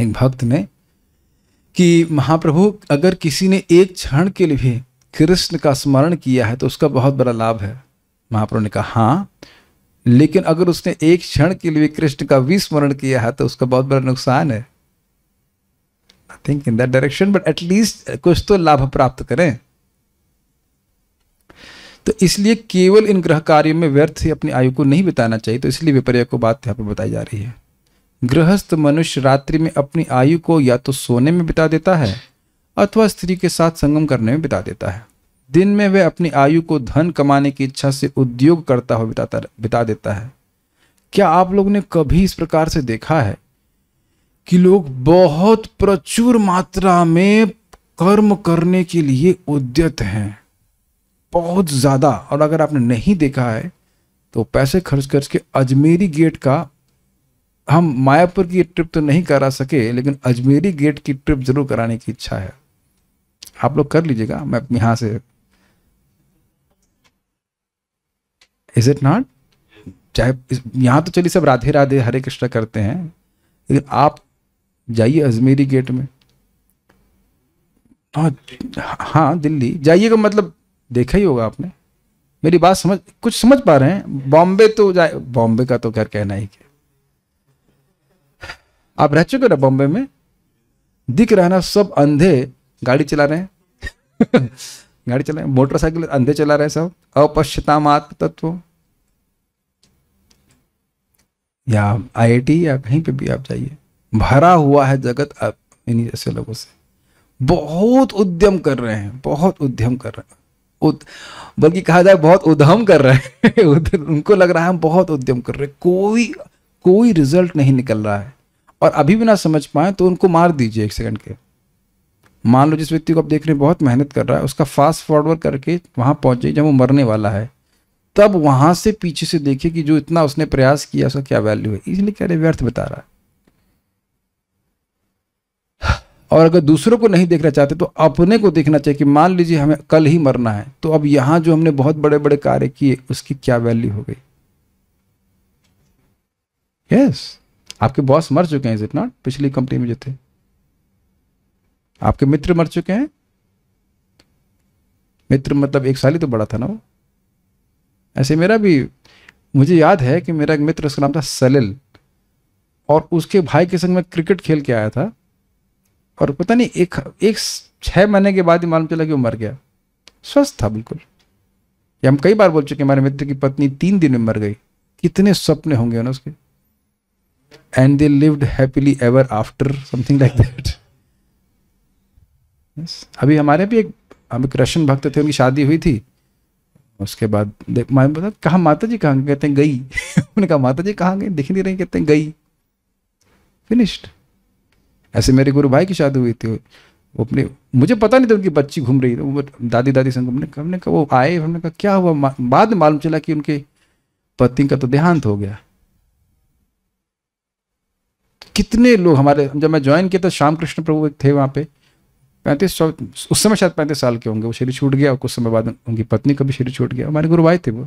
एक भक्त ने कि महाप्रभु अगर किसी ने एक क्षण के लिए भी कृष्ण का स्मरण किया है तो उसका बहुत बड़ा लाभ है महाप्रभु ने कहा हाँ लेकिन अगर उसने एक क्षण के लिए कृष्ण का विस्मरण किया है तो उसका बहुत बड़ा नुकसान है think in that direction but at least कुछ तो लाभ प्राप्त करें तो इसलिए केवल इन ग्रह कार्यों में व्यर्थ ही अपनी आयु को नहीं बिताना चाहिए तो इसलिए विपर्य को बात यहां पर बताई जा रही है गृहस्थ मनुष्य रात्रि में अपनी आयु को या तो सोने में बिता देता है अथवा स्त्री के साथ संगम करने में बिता देता है दिन में वह अपनी आयु को धन कमाने की इच्छा से उद्योग करता हुआ बिताता बिता देता है क्या आप लोग ने कभी इस प्रकार से देखा है कि लोग बहुत प्रचुर मात्रा में कर्म करने के लिए उद्यत हैं बहुत ज़्यादा और अगर आपने नहीं देखा है तो पैसे खर्च करके अजमेरी गेट का हम मायापुर की ट्रिप तो नहीं करा सके लेकिन अजमेरी गेट की ट्रिप जरूर कराने की इच्छा है आप लोग कर लीजिएगा मैं यहाँ से इज इट नॉट चाहे यहाँ तो चलिए सब राधे राधे हरे कृष्ण करते हैं लेकिन आप जाइए अजमेरी गेट में हाँ हाँ दिल्ली जाइएगा मतलब देखा ही होगा आपने मेरी बात समझ कुछ समझ पा रहे हैं बॉम्बे तो जाए बॉम्बे का तो खैर कहना ही क्या आप रह चुके ना बॉम्बे में दिख रहा है ना सब अंधे गाड़ी चला रहे हैं गाड़ी चला रहे मोटरसाइकिल अंधे चला रहे हैं सब मात्र तत्व या आईआईटी या कहीं पे भी आप जाइए भरा हुआ है जगत अब इन्हीं जैसे लोगों से बहुत उद्यम कर रहे हैं बहुत उद्यम कर रहे हैं बल्कि कहा जाए बहुत उद्यम कर रहे हैं उनको लग रहा है हम बहुत उद्यम कर रहे हैं कोई कोई रिजल्ट नहीं निकल रहा है और अभी भी ना समझ पाए तो उनको मार दीजिए एक सेकंड के मान लो जिस व्यक्ति को आप देख रहे हैं बहुत मेहनत कर रहा है उसका फास्ट फॉरवर्ड करके वहाँ पहुँचे जब वो मरने वाला है तब वहाँ से पीछे से देखिए कि जो इतना उसने प्रयास किया उसका क्या वैल्यू है इसलिए कह रहे व्यर्थ बता रहा है और अगर दूसरों को नहीं देखना चाहते तो अपने को देखना चाहिए कि मान लीजिए हमें कल ही मरना है तो अब यहाँ जो हमने बहुत बड़े बड़े कार्य किए उसकी क्या वैल्यू हो गई यस yes. आपके बॉस मर चुके हैं इज इट नॉट पिछली कंपनी में जो थे आपके मित्र मर चुके हैं मित्र मतलब एक साल ही तो बड़ा था ना वो ऐसे मेरा भी मुझे याद है कि मेरा एक मित्र उसका नाम था सलिल और उसके भाई के संग मैं क्रिकेट खेल के आया था और पता नहीं एक एक छः महीने के बाद ही मालूम चला कि वो मर गया स्वस्थ था बिल्कुल ये हम कई बार बोल चुके हमारे मित्र की पत्नी तीन दिन में मर गई कितने सपने होंगे ना उसके and they lived happily ever after something like that yes अभी हमारे भी एक हम एक भक्त थे उनकी शादी हुई थी उसके बाद मैं बता कहा माता जी कहाँ कहते हैं गई उन्होंने कहा माता जी कहाँ गई दिख नहीं रही कहते हैं गई फिनिश्ड ऐसे मेरे गुरु भाई की शादी हुई थी वो अपने मुझे पता नहीं था उनकी बच्ची घूम रही थी वो दादी दादी संग हमने हमने कहा वो आए हमने कहा क्या हुआ बाद में मालूम चला कि उनके पति का तो देहांत हो गया कितने लोग हमारे जब मैं ज्वाइन किया था तो श्याम कृष्ण प्रभु थे वहाँ पे पैंतीस सौ उस समय शायद पैंतीस साल के होंगे वो शरीर छूट गया और कुछ समय बाद उनकी पत्नी का भी शरीर छूट गया हमारे गुरु भाई थे वो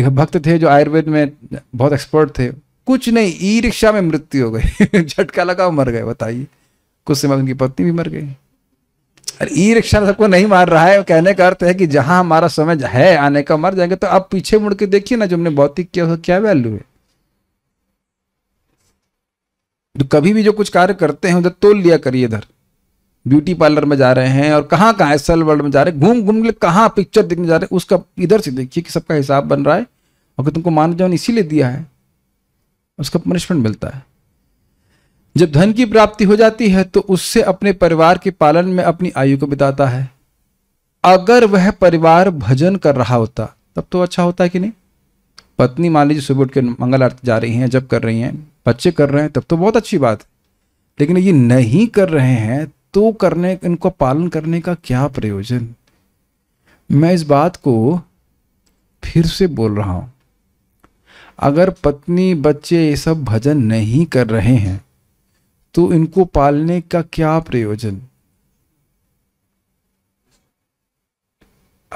एक भक्त थे जो आयुर्वेद में बहुत एक्सपर्ट थे कुछ नहीं ई रिक्शा में मृत्यु हो गई झटका लगा मर गए बताइए कुछ समय उनकी पत्नी भी मर गई अरे ई रिक्शा सबको नहीं मार रहा है कहने का अर्थ है कि जहां हमारा समय है आने का मर जाएंगे तो आप पीछे मुड़ के देखिए ना जो हमने भौतिक किया क्या वैल्यू है तो कभी भी जो कुछ कार्य करते हैं उधर तोल लिया करिए इधर ब्यूटी पार्लर में जा रहे हैं और कहाँ कहाँ एसल वर्ल्ड में जा रहे हैं घूम घूम के कहाँ पिक्चर देखने जा रहे हैं उसका इधर से देखिए कि सबका हिसाब बन रहा है और कि तुमको मान जाओ इसीलिए दिया है उसका पनिशमेंट मिलता है जब धन की प्राप्ति हो जाती है तो उससे अपने परिवार के पालन में अपनी आयु को बिताता है अगर वह परिवार भजन कर रहा होता तब तो अच्छा होता है कि नहीं पत्नी मान लीजिए सुबह उठ के मंगल आरती जा रही हैं जब कर रही हैं बच्चे कर रहे हैं तब तो बहुत अच्छी बात है लेकिन ये नहीं कर रहे हैं तो करने इनको पालन करने का क्या प्रयोजन मैं इस बात को फिर से बोल रहा हूं अगर पत्नी बच्चे ये सब भजन नहीं कर रहे हैं तो इनको पालने का क्या प्रयोजन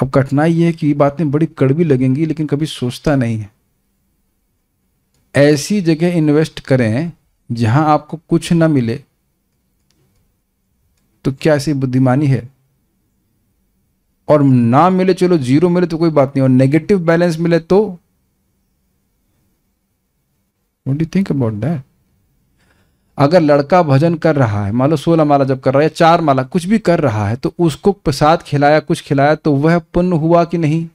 अब कठिनाई ये है कि ये बातें बड़ी कड़वी लगेंगी लेकिन कभी सोचता नहीं है ऐसी जगह इन्वेस्ट करें जहां आपको कुछ ना मिले तो क्या ऐसी बुद्धिमानी है और ना मिले चलो जीरो मिले तो कोई बात नहीं और नेगेटिव बैलेंस मिले तो what do think about that अगर लड़का भजन कर रहा है मान लो सोलह माला जब कर रहा है चार माला कुछ भी कर रहा है तो उसको प्रसाद खिलाया कुछ खिलाया तो वह पुण्य हुआ कि नहीं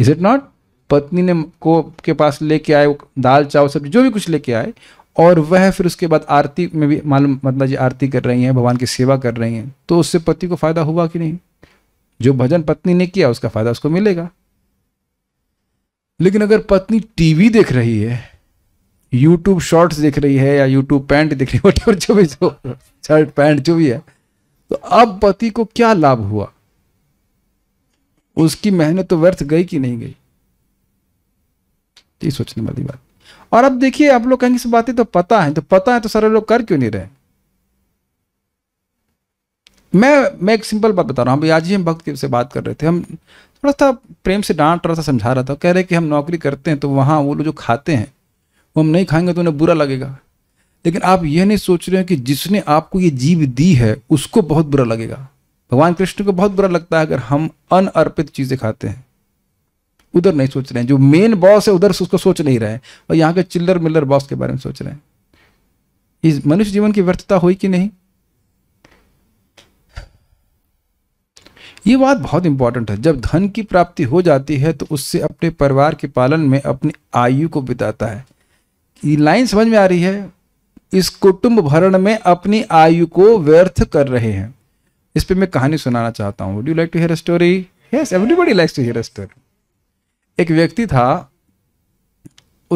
इज इट नॉट पत्नी ने को के पास लेके आए दाल चावल सब्जी जो भी कुछ लेके आए और वह फिर उसके बाद आरती में भी मालूम मतलब जी आरती कर रही हैं भगवान की सेवा कर रही हैं तो उससे पति को फायदा हुआ कि नहीं जो भजन पत्नी ने किया उसका फायदा उसको मिलेगा लेकिन अगर पत्नी टीवी देख रही है यूट्यूब शॉर्ट्स देख रही है या यूट्यूब पैंट देख रही है जो भी जो शर्ट पैंट जो भी है तो अब पति को क्या लाभ हुआ उसकी मेहनत तो व्यर्थ गई कि नहीं गई ये सोचने वाली बात और अब देखिए आप लोग कहेंगे सब बातें तो पता है तो पता है तो सारे लोग कर क्यों नहीं रहे मैं मैं एक सिंपल बात बता रहा हूं आज ही हम भक्त से बात कर रहे थे हम थोड़ा सा प्रेम से डांट रहा था समझा रहा था कह रहे कि हम नौकरी करते हैं तो वहां वो लोग जो खाते हैं वो हम नहीं खाएंगे तो उन्हें बुरा लगेगा लेकिन आप यह नहीं सोच रहे हो कि जिसने आपको ये जीव दी है उसको बहुत बुरा लगेगा भगवान कृष्ण को बहुत बुरा लगता है अगर हम अनअर्पित चीजें खाते हैं उधर नहीं सोच रहे हैं जो मेन बॉस है उधर उसको सोच नहीं रहे हैं और यहाँ के चिल्लर मिल्लर बॉस के बारे में सोच रहे हैं इस मनुष्य जीवन की व्यर्थता हुई कि नहीं ये बात बहुत इंपॉर्टेंट है जब धन की प्राप्ति हो जाती है तो उससे अपने परिवार के पालन में अपनी आयु को बिताता है ये लाइन समझ में आ रही है इस कुटुंब भरण में अपनी आयु को व्यर्थ कर रहे हैं इस पर मैं कहानी सुनाना चाहता हूँ you like to hear story yes everybody likes to hear story एक व्यक्ति था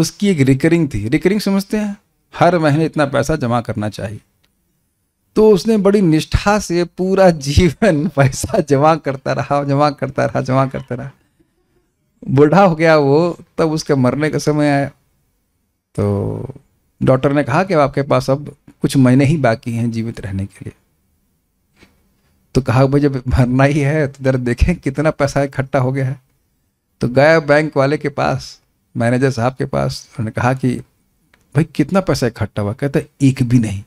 उसकी एक रिकरिंग थी रिकरिंग समझते हैं हर महीने इतना पैसा जमा करना चाहिए तो उसने बड़ी निष्ठा से पूरा जीवन पैसा जमा करता रहा जमा करता रहा जमा करता रहा बूढ़ा हो गया वो तब उसके मरने का समय आया तो डॉक्टर ने कहा कि आपके पास अब कुछ महीने ही बाकी हैं जीवित रहने के लिए तो कहा मुझे भरना ही है तो जरा देखें कितना पैसा इकट्ठा हो गया है तो गया बैंक वाले के पास मैनेजर साहब के पास उन्होंने कहा कि भाई कितना पैसा इकट्ठा हुआ कहता एक भी नहीं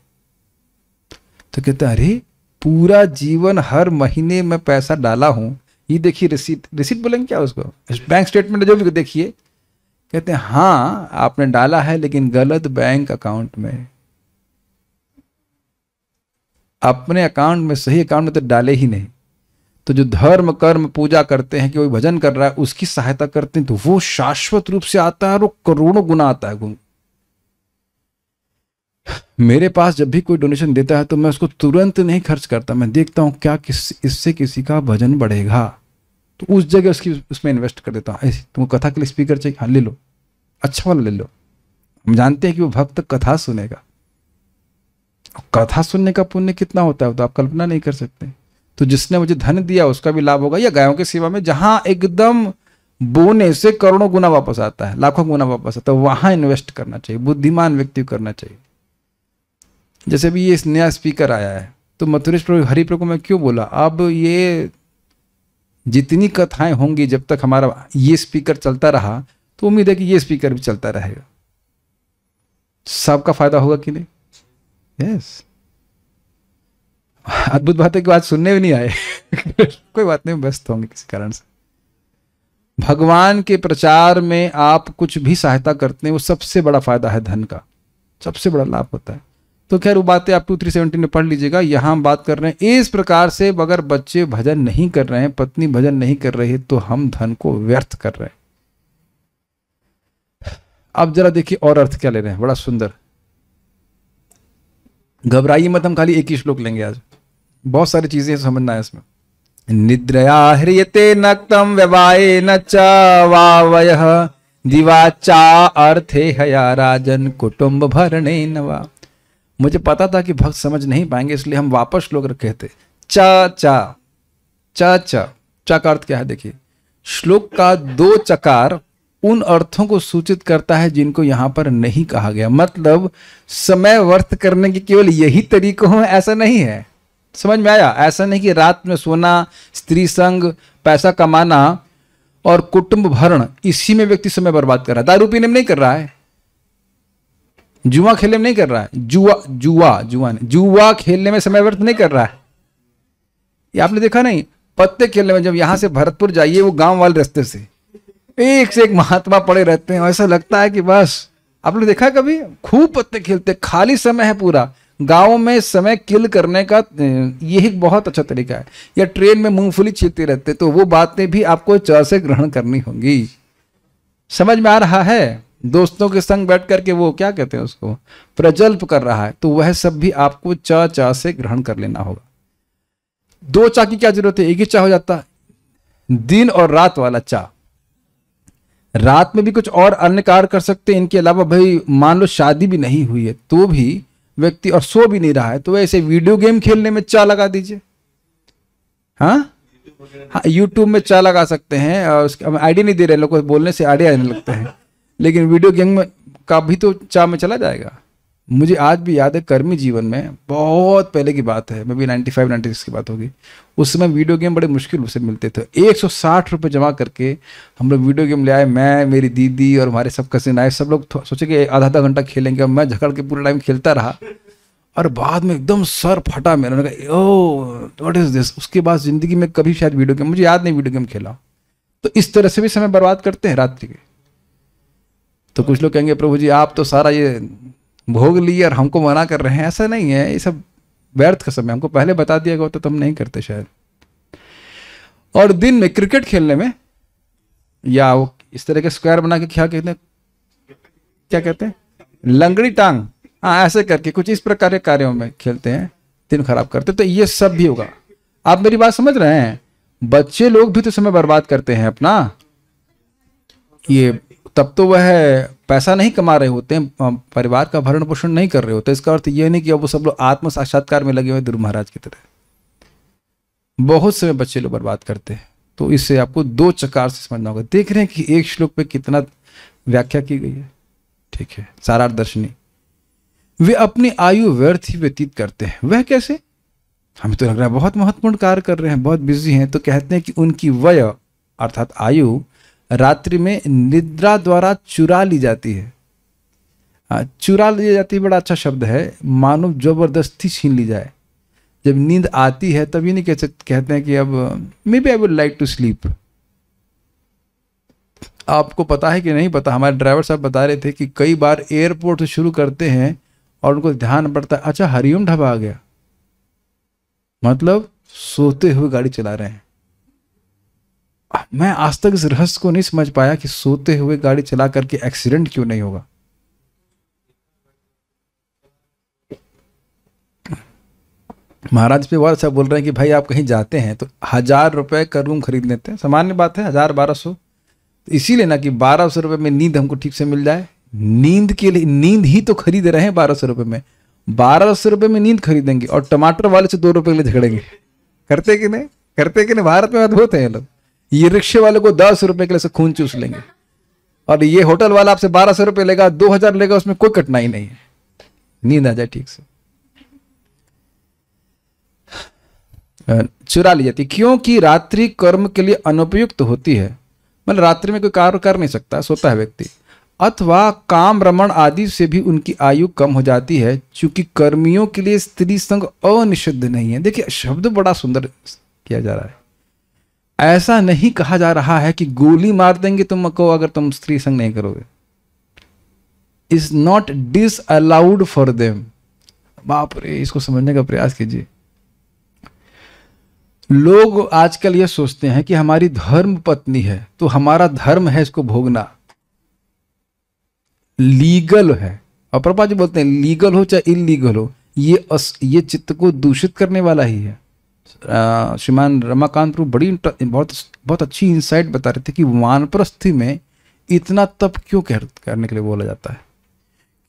तो कहता अरे पूरा जीवन हर महीने में पैसा डाला हूँ ये देखिए रिसीट रिसीट बोलेंगे क्या उसको बैंक स्टेटमेंट जो भी देखिए कहते हैं हाँ आपने डाला है लेकिन गलत बैंक अकाउंट में अपने अकाउंट में सही अकाउंट में तो डाले ही नहीं तो जो धर्म कर्म पूजा करते हैं कि कोई भजन कर रहा है उसकी सहायता करते हैं तो वो शाश्वत रूप से आता है और वो करोड़ों गुना आता है मेरे पास जब भी कोई डोनेशन देता है तो मैं उसको तुरंत नहीं खर्च करता मैं देखता हूं क्या किस इससे किसी का भजन बढ़ेगा तो उस जगह उसकी उसमें इन्वेस्ट कर देता हूँ तुमको कथा के लिए स्पीकर चाहिए हाँ ले लो अच्छा वाला ले लो हम जानते हैं कि वो भक्त कथा सुनेगा कथा सुनने का पुण्य कितना होता है तो आप कल्पना नहीं कर सकते तो जिसने मुझे धन दिया उसका भी लाभ होगा या गायों की सेवा में जहां एकदम बोने से करोड़ों गुना वापस आता है लाखों गुना वापस आता है वहां इन्वेस्ट करना चाहिए बुद्धिमान व्यक्ति करना चाहिए जैसे भी ये नया स्पीकर आया है तो मथुरेश प्रभु हरिप्रभु को मैं क्यों बोला अब ये जितनी कथाएं होंगी जब तक हमारा ये स्पीकर चलता रहा तो उम्मीद है कि ये स्पीकर भी चलता रहेगा सबका फायदा होगा कि नहीं यस अद्भुत बात है कि आज सुनने भी नहीं आए कोई बात नहीं व्यस्त होंगे किसी कारण से भगवान के प्रचार में आप कुछ भी सहायता करते हैं वो सबसे बड़ा फायदा है धन का सबसे बड़ा लाभ होता है तो खैर वो बातें आप टू थ्री सेवेंटी में पढ़ लीजिएगा यहाँ हम बात कर रहे हैं इस प्रकार से अगर बच्चे भजन नहीं कर रहे हैं पत्नी भजन नहीं कर रही तो हम धन को व्यर्थ कर रहे हैं अब जरा देखिए और अर्थ क्या ले रहे हैं बड़ा सुंदर घबराइए मत हम खाली एक ही श्लोक लेंगे आज बहुत सारी चीजें समझना है इसमें निद्रया हृयते नक्तम व्यवाये न च वावय दिवाचा अर्थे हया राजन कुटुंब भरणे नवा मुझे पता था कि भक्त समझ नहीं पाएंगे इसलिए हम वापस श्लोक रखे थे च चा च च च का अर्थ क्या है देखिए श्लोक का दो चकार उन अर्थों को सूचित करता है जिनको यहां पर नहीं कहा गया मतलब समय व्यर्थ करने के केवल यही तरीकों में ऐसा नहीं है समझ में आया ऐसा नहीं कि रात में सोना स्त्री संग पैसा कमाना और कुटुंब भरण इसी में व्यक्ति समय बर्बाद कर रहा है दारू पीने में नहीं कर रहा है जुआ खेलने में नहीं कर रहा है जुआ जुआ जुआ नहीं जुआ खेलने में समय व्यर्थ नहीं कर रहा है ये आपने देखा नहीं पत्ते खेलने में जब यहां से भरतपुर जाइए वो गांव वाले रास्ते से एक से एक महात्मा पड़े रहते हैं ऐसा लगता है कि बस आपने देखा कभी खूब पत्ते खिलते खाली समय है पूरा गाँव में समय किल करने का यही बहुत अच्छा तरीका है या ट्रेन में मूंगफली छीलते रहते तो वो बातें भी आपको चर से ग्रहण करनी होंगी समझ में आ रहा है दोस्तों के संग बैठ करके वो क्या कहते हैं उसको प्रजल्प कर रहा है तो वह सब भी आपको च चा से ग्रहण कर लेना होगा दो चा की क्या जरूरत है एक ही चा हो जाता दिन और रात वाला चा रात में भी कुछ और अन्य कार्य कर सकते हैं इनके अलावा भाई मान लो शादी भी नहीं हुई है तो भी व्यक्ति और सो भी नहीं रहा है तो ऐसे वीडियो गेम खेलने में चा लगा दीजिए हाँ हाँ यूट्यूब में चा लगा सकते हैं और उसके आइडिया नहीं दे रहे लोग बोलने से आइडिया आने लगते हैं लेकिन वीडियो गेम में का भी तो चा में चला जाएगा मुझे आज भी याद है कर्मी जीवन में बहुत पहले की बात है मैं भी नाइन्टी फाइव नाइन्टी सिक्स की बात होगी उस समय वीडियो गेम बड़े मुश्किल से मिलते थे एक सौ साठ रुपये जमा करके हम लोग वीडियो गेम ले आए मैं मेरी दीदी और हमारे सब कसिन आए सब लोग सोचे कि आधा आधा घंटा खेलेंगे और मैं झकड़ के पूरा टाइम खेलता रहा और बाद में एकदम सर फटा मेरा मैंने कहा ओ वॉट इज़ दिस उसके बाद ज़िंदगी में कभी शायद वीडियो गेम मुझे याद नहीं वीडियो गेम खेला तो इस तरह से भी समय बर्बाद करते हैं रात्रि के तो कुछ लोग कहेंगे प्रभु जी आप तो सारा ये भोग लिए और हमको मना कर रहे हैं ऐसा नहीं है ये सब व्यर्थ का समय हमको पहले बता दिया गया तो तुम नहीं करते शायद और दिन में क्रिकेट खेलने में या वो इस तरह के स्क्वायर बना के क्या कहते हैं क्या कहते हैं लंगड़ी टांग हाँ ऐसे करके कुछ इस प्रकार के कार्यों में खेलते हैं दिन खराब करते तो ये सब भी होगा आप मेरी बात समझ रहे हैं बच्चे लोग भी तो समय बर्बाद करते हैं अपना ये तब तो वह पैसा नहीं कमा रहे होते हैं परिवार का भरण पोषण नहीं कर रहे होते इसका अर्थ यह नहीं कि अब वो सब लोग आत्म साक्षात्कार में लगे हुए गुरु महाराज की तरह बहुत से बच्चे लोग बर्बाद करते हैं तो इससे आपको दो चकार से समझना होगा देख रहे हैं कि एक श्लोक पे कितना व्याख्या की गई है ठीक है सारा दर्शनी वे अपनी आयु व्यर्थ ही व्यतीत करते हैं वह कैसे हमें तो लग रहा है बहुत महत्वपूर्ण कार्य कर रहे हैं बहुत बिजी हैं तो कहते हैं कि उनकी वय अर्थात आयु रात्रि में निद्रा द्वारा चुरा ली जाती है हाँ, चुरा ली जाती बड़ा अच्छा शब्द है मानव जबरदस्ती छीन ली जाए जब नींद आती है तब ये नहीं कह कहते हैं कि अब maybe I would like to sleep आपको पता है कि नहीं पता हमारे ड्राइवर साहब बता रहे थे कि कई बार एयरपोर्ट से शुरू करते हैं और उनको ध्यान पड़ता है अच्छा हरिओम ढाबा आ गया मतलब सोते हुए गाड़ी चला रहे हैं मैं आज तक इस रहस्य को नहीं समझ पाया कि सोते हुए गाड़ी चला करके एक्सीडेंट क्यों नहीं होगा महाराज पे बहुत अच्छा बोल रहे हैं कि भाई आप कहीं जाते हैं तो हजार रुपए का रूम खरीद लेते हैं सामान्य बात है हजार बारह सौ तो इसीलिए ना कि बारह सौ रुपये में नींद हमको ठीक से मिल जाए नींद के लिए नींद ही तो खरीद रहे हैं बारह सौ रुपये में बारह सौ रुपये में नींद खरीदेंगे और टमाटर वाले से दो रुपये के लिए झगड़ेंगे करते कि नहीं करते कि नहीं भारत में अद्भुत है लोग ये रिक्शे वाले को दस रुपए के लिए खून चूस लेंगे और ये होटल वाला आपसे बारह सौ रुपए लेगा दो हजार लेगा उसमें कोई कठिनाई नहीं है नींद आ जाए ठीक से चुरा ली जाती क्योंकि रात्रि कर्म के लिए अनुपयुक्त होती है मतलब रात्रि में कोई कार्य कर नहीं सकता सोता है व्यक्ति अथवा काम रमण आदि से भी उनकी आयु कम हो जाती है क्योंकि कर्मियों के लिए स्त्री संग अनिषिद्ध नहीं है देखिए शब्द बड़ा सुंदर किया जा रहा है ऐसा नहीं कहा जा रहा है कि गोली मार देंगे तुमको अगर तुम स्त्री संग नहीं करोगे is not this allowed for them बाप रे इसको समझने का प्रयास कीजिए लोग आजकल ये सोचते हैं कि हमारी धर्म पत्नी है तो हमारा धर्म है इसको भोगना लीगल है और प्रभा जी बोलते हैं लीगल हो चाहे इलीगल हो ये अस, ये चित्त को दूषित करने वाला ही है श्रीमान रमाकांत रू बड़ी बहुत बहुत अच्छी इंसाइट बता रहे थे कि वानप्रस्थी में इतना तप क्यों कह करने के लिए बोला जाता है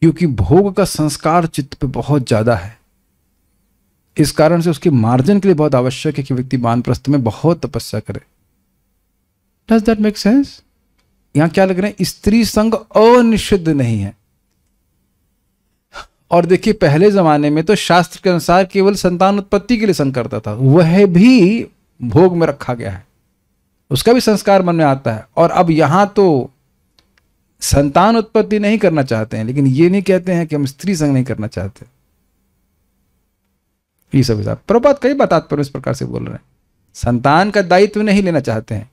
क्योंकि भोग का संस्कार चित्त पे बहुत ज़्यादा है इस कारण से उसके मार्जन के लिए बहुत आवश्यक है कि व्यक्ति वानप्रस्थ में बहुत तपस्या करे डज दैट मेक सेंस यहां क्या लग रहे हैं स्त्री संग अनिषिद्ध नहीं है और देखिए पहले ज़माने में तो शास्त्र के अनुसार केवल संतान उत्पत्ति के लिए संग करता था वह भी भोग में रखा गया है उसका भी संस्कार मन में आता है और अब यहाँ तो संतान उत्पत्ति नहीं करना चाहते हैं लेकिन ये नहीं कहते हैं कि हम स्त्री संग नहीं करना चाहते ये सब प्रभात कई बात पर इस प्रकार से बोल रहे हैं संतान का दायित्व नहीं लेना चाहते हैं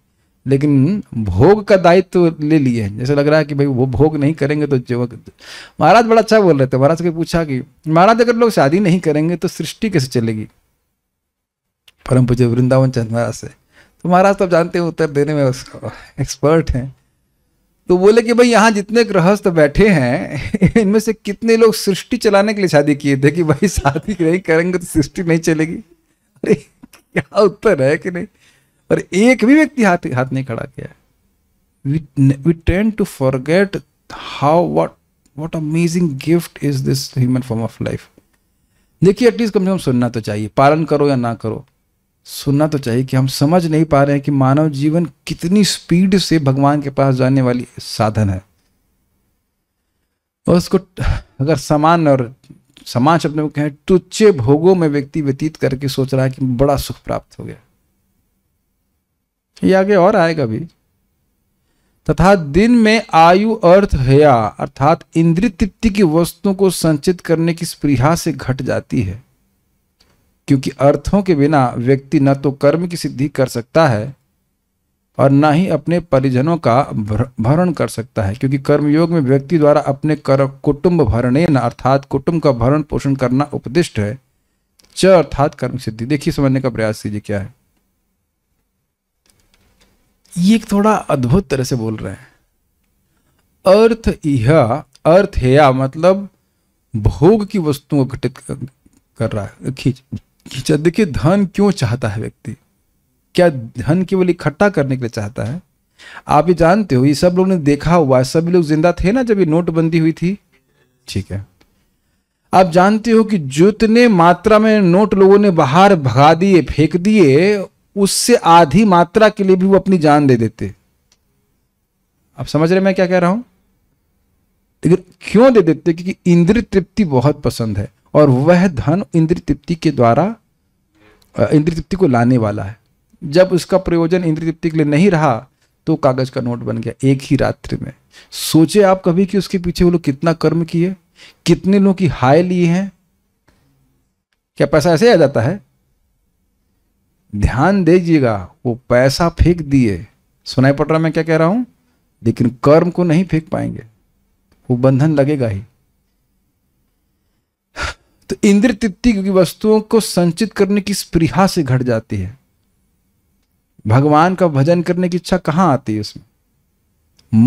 लेकिन भोग का दायित्व तो ले लिए जैसे लग रहा है कि भाई वो भोग नहीं करेंगे तो जो महाराज बड़ा अच्छा बोल रहे थे महाराज को पूछा कि महाराज अगर लोग शादी नहीं करेंगे तो सृष्टि कैसे चलेगी परम पूजे वृंदावन चंद महाराज से तो महाराज तो जानते हैं उत्तर देने में एक्सपर्ट हैं तो बोले कि भाई यहाँ जितने गृहस्थ बैठे हैं इनमें से कितने लोग सृष्टि चलाने के लिए शादी किए थे कि भाई शादी नहीं करेंगे तो सृष्टि नहीं चलेगी अरे क्या उत्तर है कि नहीं पर एक भी व्यक्ति हाथ हाथ नहीं खड़ा किया we tend to forget how what what amazing gift is this human form of life देखिए एटलीस्ट कम से कम सुनना तो चाहिए पालन करो या ना करो सुनना तो चाहिए कि हम समझ नहीं पा रहे हैं कि मानव जीवन कितनी स्पीड से भगवान के पास जाने वाली साधन है और उसको अगर समान और समान शब्द में कहें तुच्छे भोगों में व्यक्ति व्यतीत करके सोच रहा है कि बड़ा सुख प्राप्त हो गया ये आगे और आएगा भी तथा दिन में आयु अर्थ हया अर्थात इंद्रिय तृप्ति की वस्तुओं को संचित करने की स्प्रिया से घट जाती है क्योंकि अर्थों के बिना व्यक्ति न तो कर्म की सिद्धि कर सकता है और न ही अपने परिजनों का भरण कर सकता है क्योंकि कर्मयोग में व्यक्ति द्वारा अपने कर कुटुंब भरणे न अर्थात कुटुंब का भरण पोषण करना उपदिष्ट है च अर्थात कर्म सिद्धि देखिए समझने का प्रयास कीजिए क्या है ये एक थोड़ा अद्भुत तरह से बोल रहे हैं अर्थ यह अर्थ या मतलब भोग की वस्तुओं को घटित कर रहा है खींच खींच देखिए धन क्यों चाहता है व्यक्ति क्या धन केवल इकट्ठा करने के लिए चाहता है आप ये जानते हो ये सब लोग ने देखा हुआ है सभी लोग जिंदा थे ना जब ये नोटबंदी हुई थी ठीक है आप जानते हो कि जितने मात्रा में नोट लोगों ने बाहर भगा दिए फेंक दिए उससे आधी मात्रा के लिए भी वो अपनी जान दे देते आप समझ रहे मैं क्या कह रहा हूं लेकिन क्यों दे देते क्योंकि इंद्र तृप्ति बहुत पसंद है और वह धन इंद्र तृप्ति के द्वारा इंद्र तृप्ति को लाने वाला है जब उसका प्रयोजन इंद्र तृप्ति के लिए नहीं रहा तो कागज का नोट बन गया एक ही रात्रि में सोचे आप कभी कि उसके पीछे वो लोग कितना कर्म किए कितने लोगों की हाय लिए हैं क्या पैसा ऐसे आ जाता है ध्यान दीजिएगा वो पैसा फेंक दिए सुनाई पड़ रहा मैं क्या कह रहा हूं लेकिन कर्म को नहीं फेंक पाएंगे वो बंधन लगेगा ही तो इंद्र तृप्ति की वस्तुओं को संचित करने की स्प्रिया से घट जाती है भगवान का भजन करने की इच्छा कहाँ आती है उसमें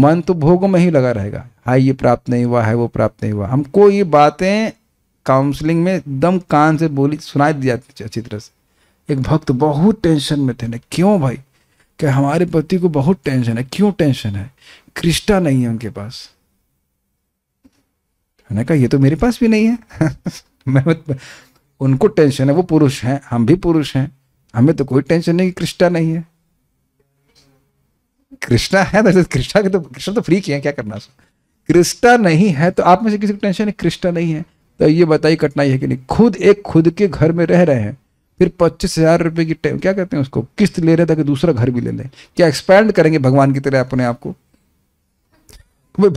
मन तो भोगों में ही लगा रहेगा हाय ये प्राप्त नहीं हुआ है वो प्राप्त नहीं हुआ हमको ये बातें काउंसलिंग में दम कान से बोली सुनाई दी जाती अच्छी तरह से एक भक्त बहुत टेंशन में थे ना क्यों भाई क्या हमारे पति को बहुत टेंशन है क्यों टेंशन है क्रिस्टा नहीं है उनके पास मैंने कहा ये तो मेरे पास भी नहीं है मैं उनको टेंशन है वो पुरुष हैं हम भी पुरुष हैं हमें तो कोई टेंशन नहीं कृष्णा नहीं है कृष्णा है तो कृष्णा के तो कृष्ण तो फ्री किए क्या करना कृष्णा नहीं है तो आप में से किसी को टेंशन है कृष्णा नहीं है तो ये बताइए कठिनाई है कि नहीं खुद एक खुद के घर में रह रहे हैं फिर पच्चीस हजार रुपये की क्या कहते हैं उसको किस्त ले रहे ताकि दूसरा घर भी ले लें क्या एक्सपेंड करेंगे भगवान की तरह अपने आप को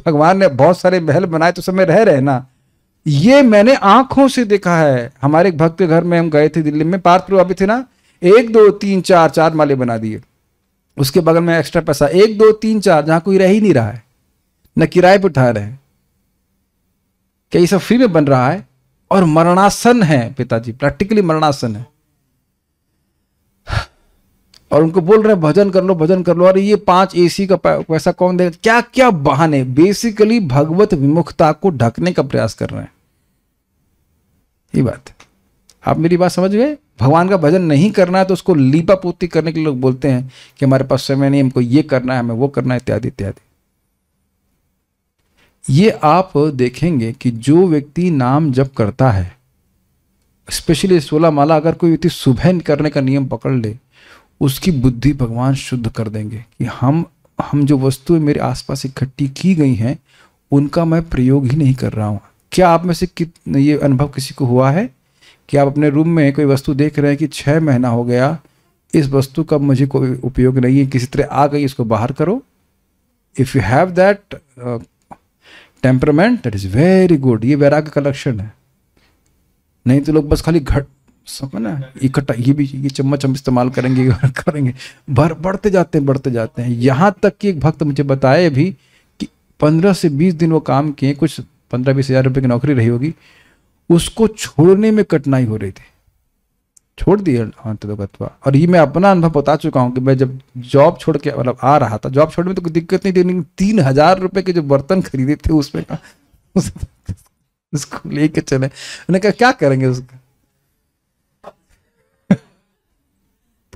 भगवान ने बहुत सारे महल बनाए तो समय रह रहे ना ये मैंने आंखों से देखा है हमारे एक भक्त के घर में हम गए थे दिल्ली में पार्थ अभी थे ना एक दो तीन चार चार माले बना दिए उसके बगल में एक्स्ट्रा पैसा एक दो तीन चार जहां कोई रह ही नहीं रहा है न किराए पर उठा रहे हैं क्या ये सब फ्री में बन रहा है और मरणासन है पिताजी प्रैक्टिकली मरणासन है और उनको बोल रहे हैं भजन कर लो भजन कर लो अरे ये पांच एसी का पैसा कौन देगा क्या क्या बहाने बेसिकली भगवत विमुखता को ढकने का प्रयास कर रहे हैं ये बात आप मेरी बात समझ गए भगवान का भजन नहीं करना है तो उसको लीपा पोती करने के लिए लोग बोलते हैं कि हमारे पास समय नहीं हमको ये करना है हमें वो करना है इत्यादि इत्यादि ये आप देखेंगे कि जो व्यक्ति नाम जप करता है स्पेशली सोलह माला अगर कोई व्यक्ति सुबह करने का नियम पकड़ ले उसकी बुद्धि भगवान शुद्ध कर देंगे कि हम हम जो वस्तुएं मेरे आसपास इकट्ठी की गई हैं उनका मैं प्रयोग ही नहीं कर रहा हूँ क्या आप में से कित ये अनुभव किसी को हुआ है कि आप अपने रूम में कोई वस्तु देख रहे हैं कि छः महीना हो गया इस वस्तु का मुझे कोई उपयोग नहीं है किसी तरह आ गई इसको बाहर करो if you have that temperament that is very good ये वैराग का लक्षण है नहीं तो लोग बस खाली घट समझ ना इकट्ठा ये भी ये चम्मच हम इस्तेमाल करेंगे करेंगे भर बढ़ते जाते हैं बढ़ते जाते हैं यहाँ तक कि एक भक्त मुझे बताए भी कि पंद्रह से बीस दिन वो काम किए कुछ पंद्रह बीस हजार रुपये की नौकरी रही होगी उसको छोड़ने में कठिनाई हो रही थी छोड़ दिए अंतत्वा तो और ये मैं अपना अनुभव बता चुका हूँ कि मैं जब जॉब छोड़ के मतलब आ रहा था जॉब छोड़ने में तो कोई दिक्कत नहीं थी लेकिन तीन हजार रुपये के जो बर्तन खरीदे थे उसमें उसको लेके चले मैंने कहा क्या करेंगे उसका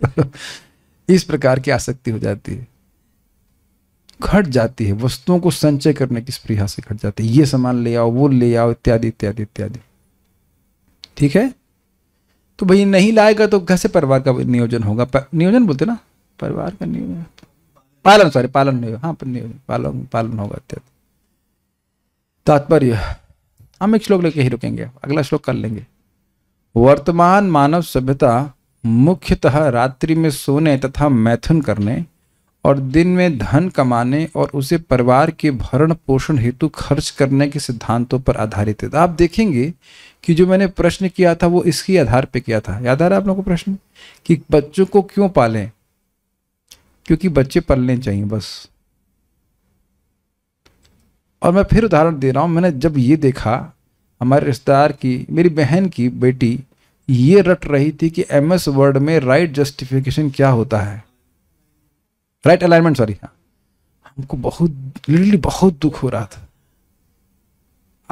इस प्रकार की आसक्ति हो जाती है घट जाती है वस्तुओं को संचय करने की स्प्रिया से घट जाती है ये सामान ले आओ वो ले आओ इत्यादि इत्यादि इत्यादि ठीक है तो भाई नहीं लाएगा तो कैसे परिवार का नियोजन होगा नियोजन बोलते ना परिवार का नियोजन पालन सॉरी पालन नहीं हाँ नियोजन पालन पालन होगा इत्यादि तो तात्पर्य हम एक श्लोक लेके ही रुकेंगे अगला श्लोक कर लेंगे वर्तमान मानव सभ्यता मुख्यतः रात्रि में सोने तथा मैथुन करने और दिन में धन कमाने और उसे परिवार के भरण पोषण हेतु खर्च करने के सिद्धांतों पर आधारित है तो आप देखेंगे कि जो मैंने प्रश्न किया था वो इसकी आधार पर किया था याद आ रहा है आप लोगों को प्रश्न कि बच्चों को क्यों पालें क्योंकि बच्चे पलने चाहिए बस और मैं फिर उदाहरण दे रहा हूँ मैंने जब ये देखा हमारे रिश्तेदार की मेरी बहन की बेटी ये रट रही थी कि एम एस वर्ड में राइट जस्टिफिकेशन क्या होता है राइट अलाइनमेंट सॉरी हमको बहुत लिटरली बहुत दुख हो रहा था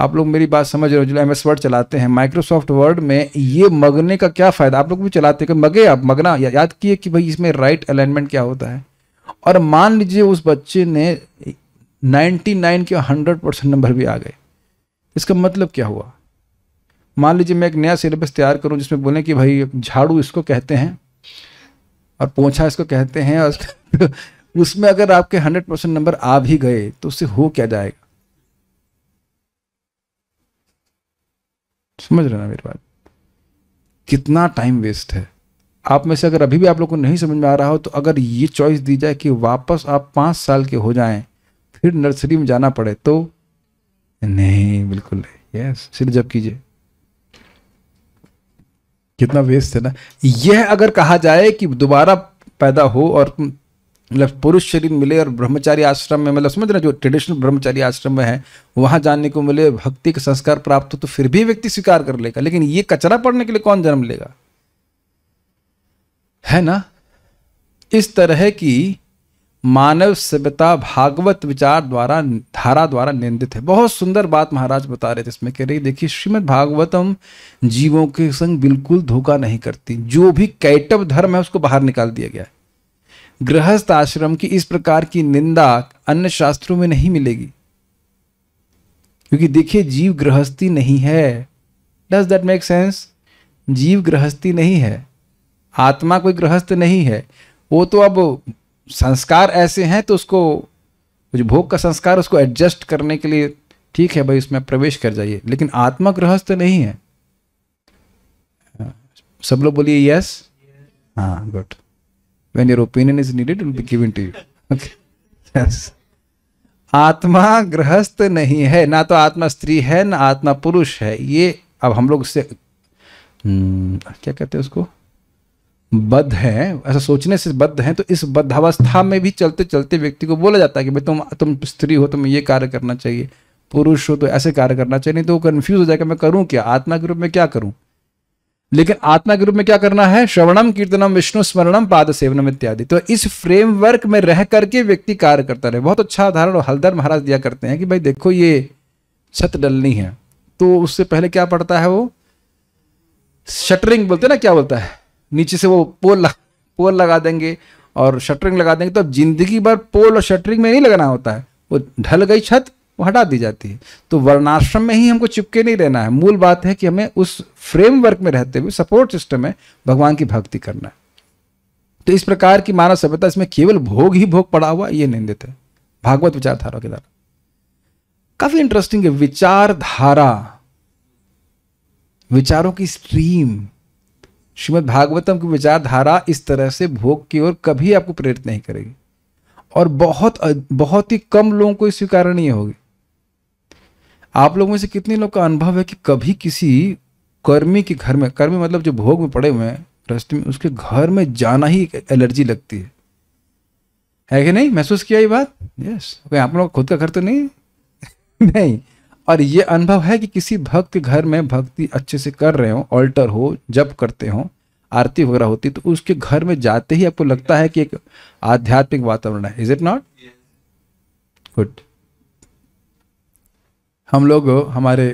आप लोग मेरी बात समझ रहे हो जो एम एस वर्ड चलाते हैं माइक्रोसॉफ्ट वर्ड में ये मगने का क्या फ़ायदा आप लोग भी चलाते हैं मगे आप मगना या, याद किए कि भाई इसमें राइट अलाइनमेंट क्या होता है और मान लीजिए उस बच्चे ने 99 के 100 परसेंट नंबर भी आ गए इसका मतलब क्या हुआ मान लीजिए मैं एक नया सिलेबस तैयार करूं जिसमें बोलें कि भाई झाड़ू इसको कहते हैं और पोछा इसको कहते हैं और उसमें अगर आपके हंड्रेड परसेंट नंबर आ भी गए तो उससे हो क्या जाएगा समझ रहे ना मेरी बात कितना टाइम वेस्ट है आप में से अगर अभी भी आप लोग को नहीं समझ में आ रहा हो तो अगर ये चॉइस दी जाए कि वापस आप पांच साल के हो जाए फिर नर्सरी में जाना पड़े तो नहीं बिल्कुल नहीं यस सिर्फ जब कीजिए कितना वेस्ट है ना यह अगर कहा जाए कि दोबारा पैदा हो और मतलब पुरुष शरीर मिले और ब्रह्मचारी आश्रम में मतलब समझ रहे जो ट्रेडिशनल ब्रह्मचारी आश्रम में है वहाँ जाने को मिले भक्ति के संस्कार प्राप्त हो तो फिर भी व्यक्ति स्वीकार कर लेगा लेकिन ये कचरा पड़ने के लिए कौन जन्म लेगा है ना इस तरह की मानव सभ्यता भागवत विचार द्वारा धारा द्वारा निंदित है बहुत सुंदर बात महाराज बता रहे थे इसमें कह रही देखिए श्रीमद भागवतम जीवों के संग बिल्कुल धोखा नहीं करती जो भी कैटव धर्म है उसको बाहर निकाल दिया गया है गृहस्थ आश्रम की इस प्रकार की निंदा अन्य शास्त्रों में नहीं मिलेगी क्योंकि देखिए जीव गृहस्थी नहीं है डज दैट मेक सेंस जीव गृहस्थी नहीं है आत्मा कोई गृहस्थ नहीं है वो तो अब संस्कार ऐसे हैं तो उसको जो भोग का संस्कार उसको एडजस्ट करने के लिए ठीक है भाई उसमें प्रवेश कर जाइए लेकिन आत्मा गृहस्थ तो नहीं है हाँ। सब लोग बोलिए यस हाँ good when your opinion is needed will be given to you okay आत्मा गृहस्थ नहीं है ना तो आत्मा स्त्री है ना आत्मा पुरुष है ये अब हम लोग उससे हम्म, क्या कहते हैं उसको बद्ध है ऐसा सोचने से बद्ध है तो इस बद्धावस्था में भी चलते चलते व्यक्ति को बोला जाता है कि भाई तुम तुम स्त्री हो तुम ये कार्य करना चाहिए पुरुष हो तो ऐसे कार्य करना चाहिए नहीं तो वो कन्फ्यूज हो जाएगा मैं करूं क्या आत्मा के रूप में क्या करूं लेकिन आत्मा के रूप में क्या करना है श्रवणम कीर्तनम विष्णु स्मरणम पाद सेवनम इत्यादि तो इस फ्रेमवर्क में रह करके व्यक्ति कार्य करता रहे बहुत अच्छा उदाहरण हलदर महाराज दिया करते हैं कि भाई देखो ये छत डलनी है तो उससे पहले क्या पड़ता है वो शटरिंग बोलते ना क्या बोलता है नीचे से वो पोल लग, पोल लगा देंगे और शटरिंग लगा देंगे तो अब जिंदगी भर पोल और शटरिंग में नहीं लगाना होता है वो ढल गई छत वो हटा दी जाती है तो वर्णाश्रम में ही हमको चिपके नहीं रहना है मूल बात है कि हमें उस फ्रेमवर्क में रहते हुए सपोर्ट सिस्टम में भगवान की भक्ति करना है तो इस प्रकार की मानव सभ्यता इसमें केवल भोग ही भोग पड़ा हुआ ये निंदित है भागवत विचारधारा के द्वारा काफी इंटरेस्टिंग है विचारधारा विचारों की स्ट्रीम श्रीमद भागवतम की विचारधारा इस तरह से भोग की ओर कभी आपको प्रेरित नहीं करेगी और बहुत बहुत ही कम लोगों को स्वीकारणीय होगी आप लोगों से कितने लोग का अनुभव है कि कभी किसी कर्मी के घर में कर्मी मतलब जो भोग में पड़े हुए हैं रस्ते में उसके घर में जाना ही एलर्जी लगती है है कि नहीं महसूस किया ये बात यस आप लोग खुद का घर तो नहीं नहीं और ये अनुभव है कि किसी भक्त घर में भक्ति अच्छे से कर रहे हो ऑल्टर हो जब करते हो आरती वगैरह होती तो उसके घर में जाते ही आपको लगता है कि एक आध्यात्मिक वातावरण है इज इट नॉट गुड हम लोग हमारे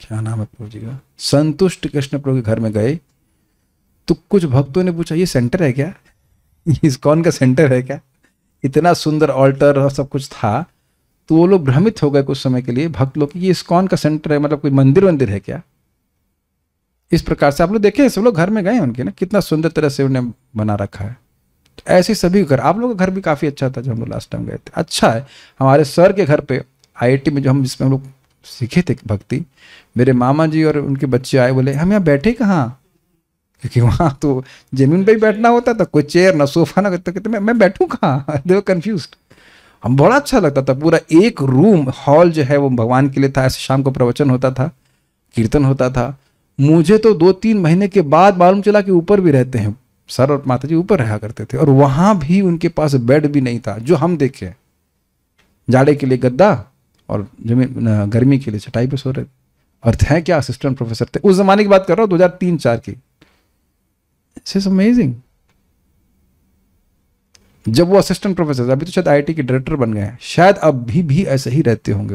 क्या नाम है प्रभु जी का संतुष्ट कृष्ण प्रभु के घर में गए तो कुछ भक्तों ने पूछा ये सेंटर है क्या इस कौन का सेंटर है क्या इतना सुंदर ऑल्टर और सब कुछ था तो वो लोग भ्रमित हो गए कुछ समय के लिए भक्त लोग ये इस्कॉन का सेंटर है मतलब कोई मंदिर वंदिर है क्या इस प्रकार से आप लोग देखें सब लोग घर में गए उनके ना कितना सुंदर तरह से उन्हें बना रखा है तो ऐसे सभी घर आप लोगों का घर भी काफ़ी अच्छा था जो हम लोग लास्ट टाइम गए थे अच्छा है हमारे सर के घर पे आईआईटी में जो हम जिसमें हम लोग सीखे थे भक्ति मेरे मामा जी और उनके बच्चे आए बोले हम यहाँ बैठे कहाँ क्योंकि वहाँ तो जमीन पर ही बैठना होता था कोई चेयर ना सोफा ना तो कहते मैं मैं बैठूँ कहाँ दे कन्फ्यूज हम बड़ा अच्छा लगता था पूरा एक रूम हॉल जो है वो भगवान के लिए था ऐसे शाम को प्रवचन होता था कीर्तन होता था मुझे तो दो तीन महीने के बाद मालूम चला कि ऊपर भी रहते हैं सर और माता जी ऊपर रहा करते थे और वहाँ भी उनके पास बेड भी नहीं था जो हम देखे जाड़े के लिए गद्दा और जमीन गर्मी के लिए चटाई पे सो रहे थे और थे क्या असिस्टेंट प्रोफेसर थे उस जमाने की बात कर रहा हूँ दो हजार तीन चार की इट्स अमेजिंग जब वो असिस्टेंट प्रोफेसर अभी तो शायद आईआईटी के डायरेक्टर बन गए हैं शायद अभी भी ऐसे ही रहते होंगे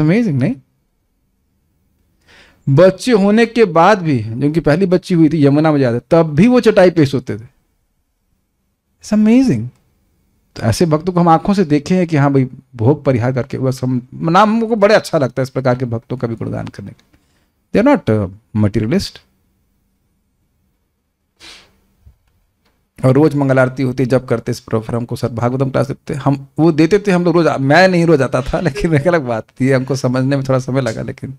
अमेजिंग नहीं बच्चे होने के बाद भी जिनकी पहली बच्ची हुई थी यमुना में जाते तब भी वो चटाई पेश होते थे इट्स अमेजिंग तो ऐसे भक्तों को तो हम आंखों से देखे हैं कि हाँ भाई भोग परिहार करके बस हम नाम हमको बड़े अच्छा लगता है इस प्रकार के भक्तों का भी गुणगान करने का दे आर नॉट मटीरियलिस्ट और रोज मंगल आरती होती जब करते इस प्रोग्राम हमको सर भागवतम क्लास देते हम वो देते थे हम लोग रोज मैं नहीं रोज आता था लेकिन एक अलग बात थी हमको समझने में थोड़ा समय लगा लेकिन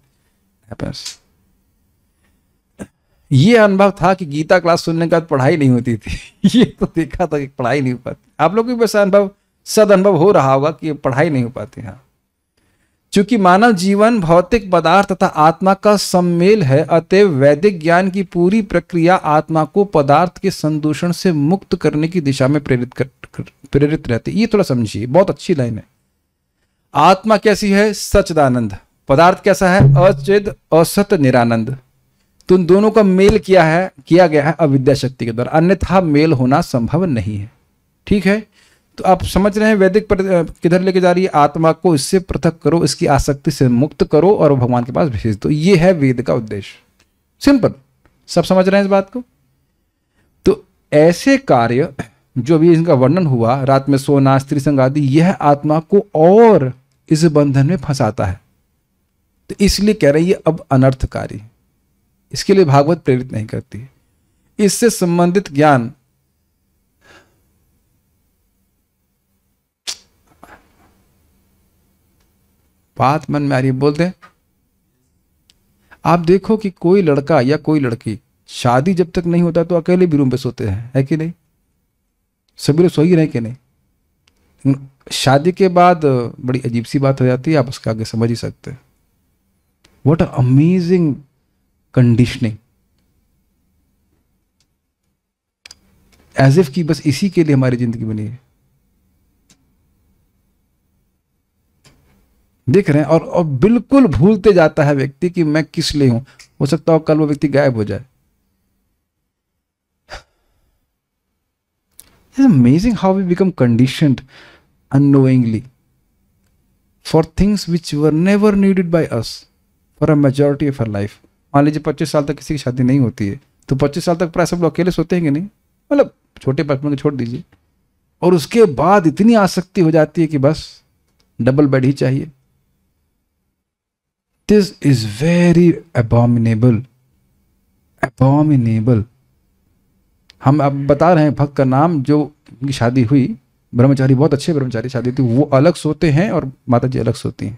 ये अनुभव था कि गीता क्लास सुनने के बाद पढ़ाई नहीं होती थी ये तो देखा था कि पढ़ाई नहीं हो पाती आप लोग भी वैसा अनुभव सद अनुभव हो रहा होगा कि पढ़ाई नहीं हो पाती हाँ चूंकि मानव जीवन भौतिक पदार्थ तथा आत्मा का सम्मेल है अतएव वैदिक ज्ञान की पूरी प्रक्रिया आत्मा को पदार्थ के संदूषण से मुक्त करने की दिशा में प्रेरित कर, प्रेरित रहती ये थोड़ा समझिए बहुत अच्छी लाइन है आत्मा कैसी है सचदानंद पदार्थ कैसा है अचेद असत निरानंद तो उन दोनों का मेल किया है किया गया है अविद्या शक्ति के द्वारा अन्यथा मेल होना संभव नहीं है ठीक है तो आप समझ रहे हैं वैदिक किधर लेके जा रही है आत्मा को इससे पृथक करो इसकी आसक्ति से मुक्त करो और भगवान के पास भेज दो ये है वेद का उद्देश्य सिंपल सब समझ रहे हैं इस बात को तो ऐसे कार्य जो भी इनका वर्णन हुआ रात में सोना स्त्री संग आदि यह आत्मा को और इस बंधन में फंसाता है तो इसलिए कह रहे हैं ये अब अनर्थकारी इसके लिए भागवत प्रेरित नहीं करती इससे संबंधित ज्ञान बात मन में आ रही बोल दें आप देखो कि कोई लड़का या कोई लड़की शादी जब तक नहीं होता तो अकेले भी रूम पे सोते हैं है कि नहीं सभी लोग सो ही रहे कि नहीं शादी के बाद बड़ी अजीब सी बात हो जाती है आप उसके आगे समझ ही सकते हैं अमेजिंग कंडीशनिंग एज इफ की बस इसी के लिए हमारी जिंदगी बनी है देख रहे हैं और, और बिल्कुल भूलते जाता है व्यक्ति कि मैं किस लिए हूं हो सकता हो कल वो व्यक्ति गायब हो जाए amazing how we become condition annoyingly for things which were never needed by us for a majority of our life मान लीजिए पच्चीस साल तक किसी की शादी नहीं होती है तो पच्चीस साल तक प्राय सब लोग अकेले सोते हैं कि नहीं मतलब छोटे बचपन को छोड़ दीजिए और उसके बाद इतनी आसक्ति हो जाती है कि बस डबल बेड ही चाहिए this is very abominable abominable हम अब बता रहे हैं भक्त का नाम जो उनकी शादी हुई ब्रह्मचारी बहुत अच्छे ब्रह्मचारी शादी थी वो अलग सोते हैं और माता जी अलग सोती हैं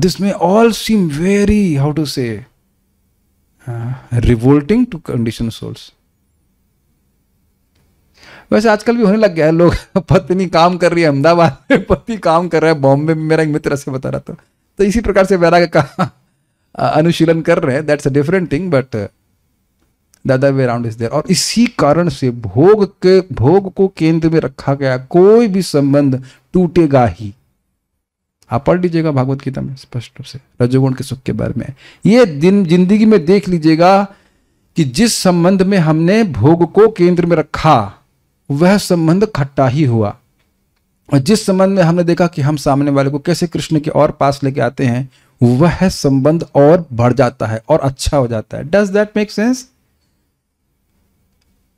दिस में all seem very how to say revolting to condition souls वैसे आजकल भी होने लग गया है लोग पत्नी काम कर रही है अहमदाबाद में पति काम कर रहा है बॉम्बे में मेरा एक मित्र से बता रहा था तो इसी प्रकार से वैराग का अनुशीलन कर रहे हैं that's a different thing but दादा वे राउंड इज देर और इसी कारण से भोग के भोग को केंद्र में रखा गया कोई भी संबंध टूटेगा ही आप पढ़ लीजिएगा भागवत गीता में स्पष्ट रूप से रजोगुण के सुख के बारे में ये दिन जिंदगी में देख लीजिएगा कि जिस संबंध में हमने भोग को केंद्र में रखा वह संबंध खट्टा ही हुआ और जिस संबंध में हमने देखा कि हम सामने वाले को कैसे कृष्ण के और पास लेके आते हैं वह संबंध और बढ़ जाता है और अच्छा हो जाता है डज दैट मेक सेंस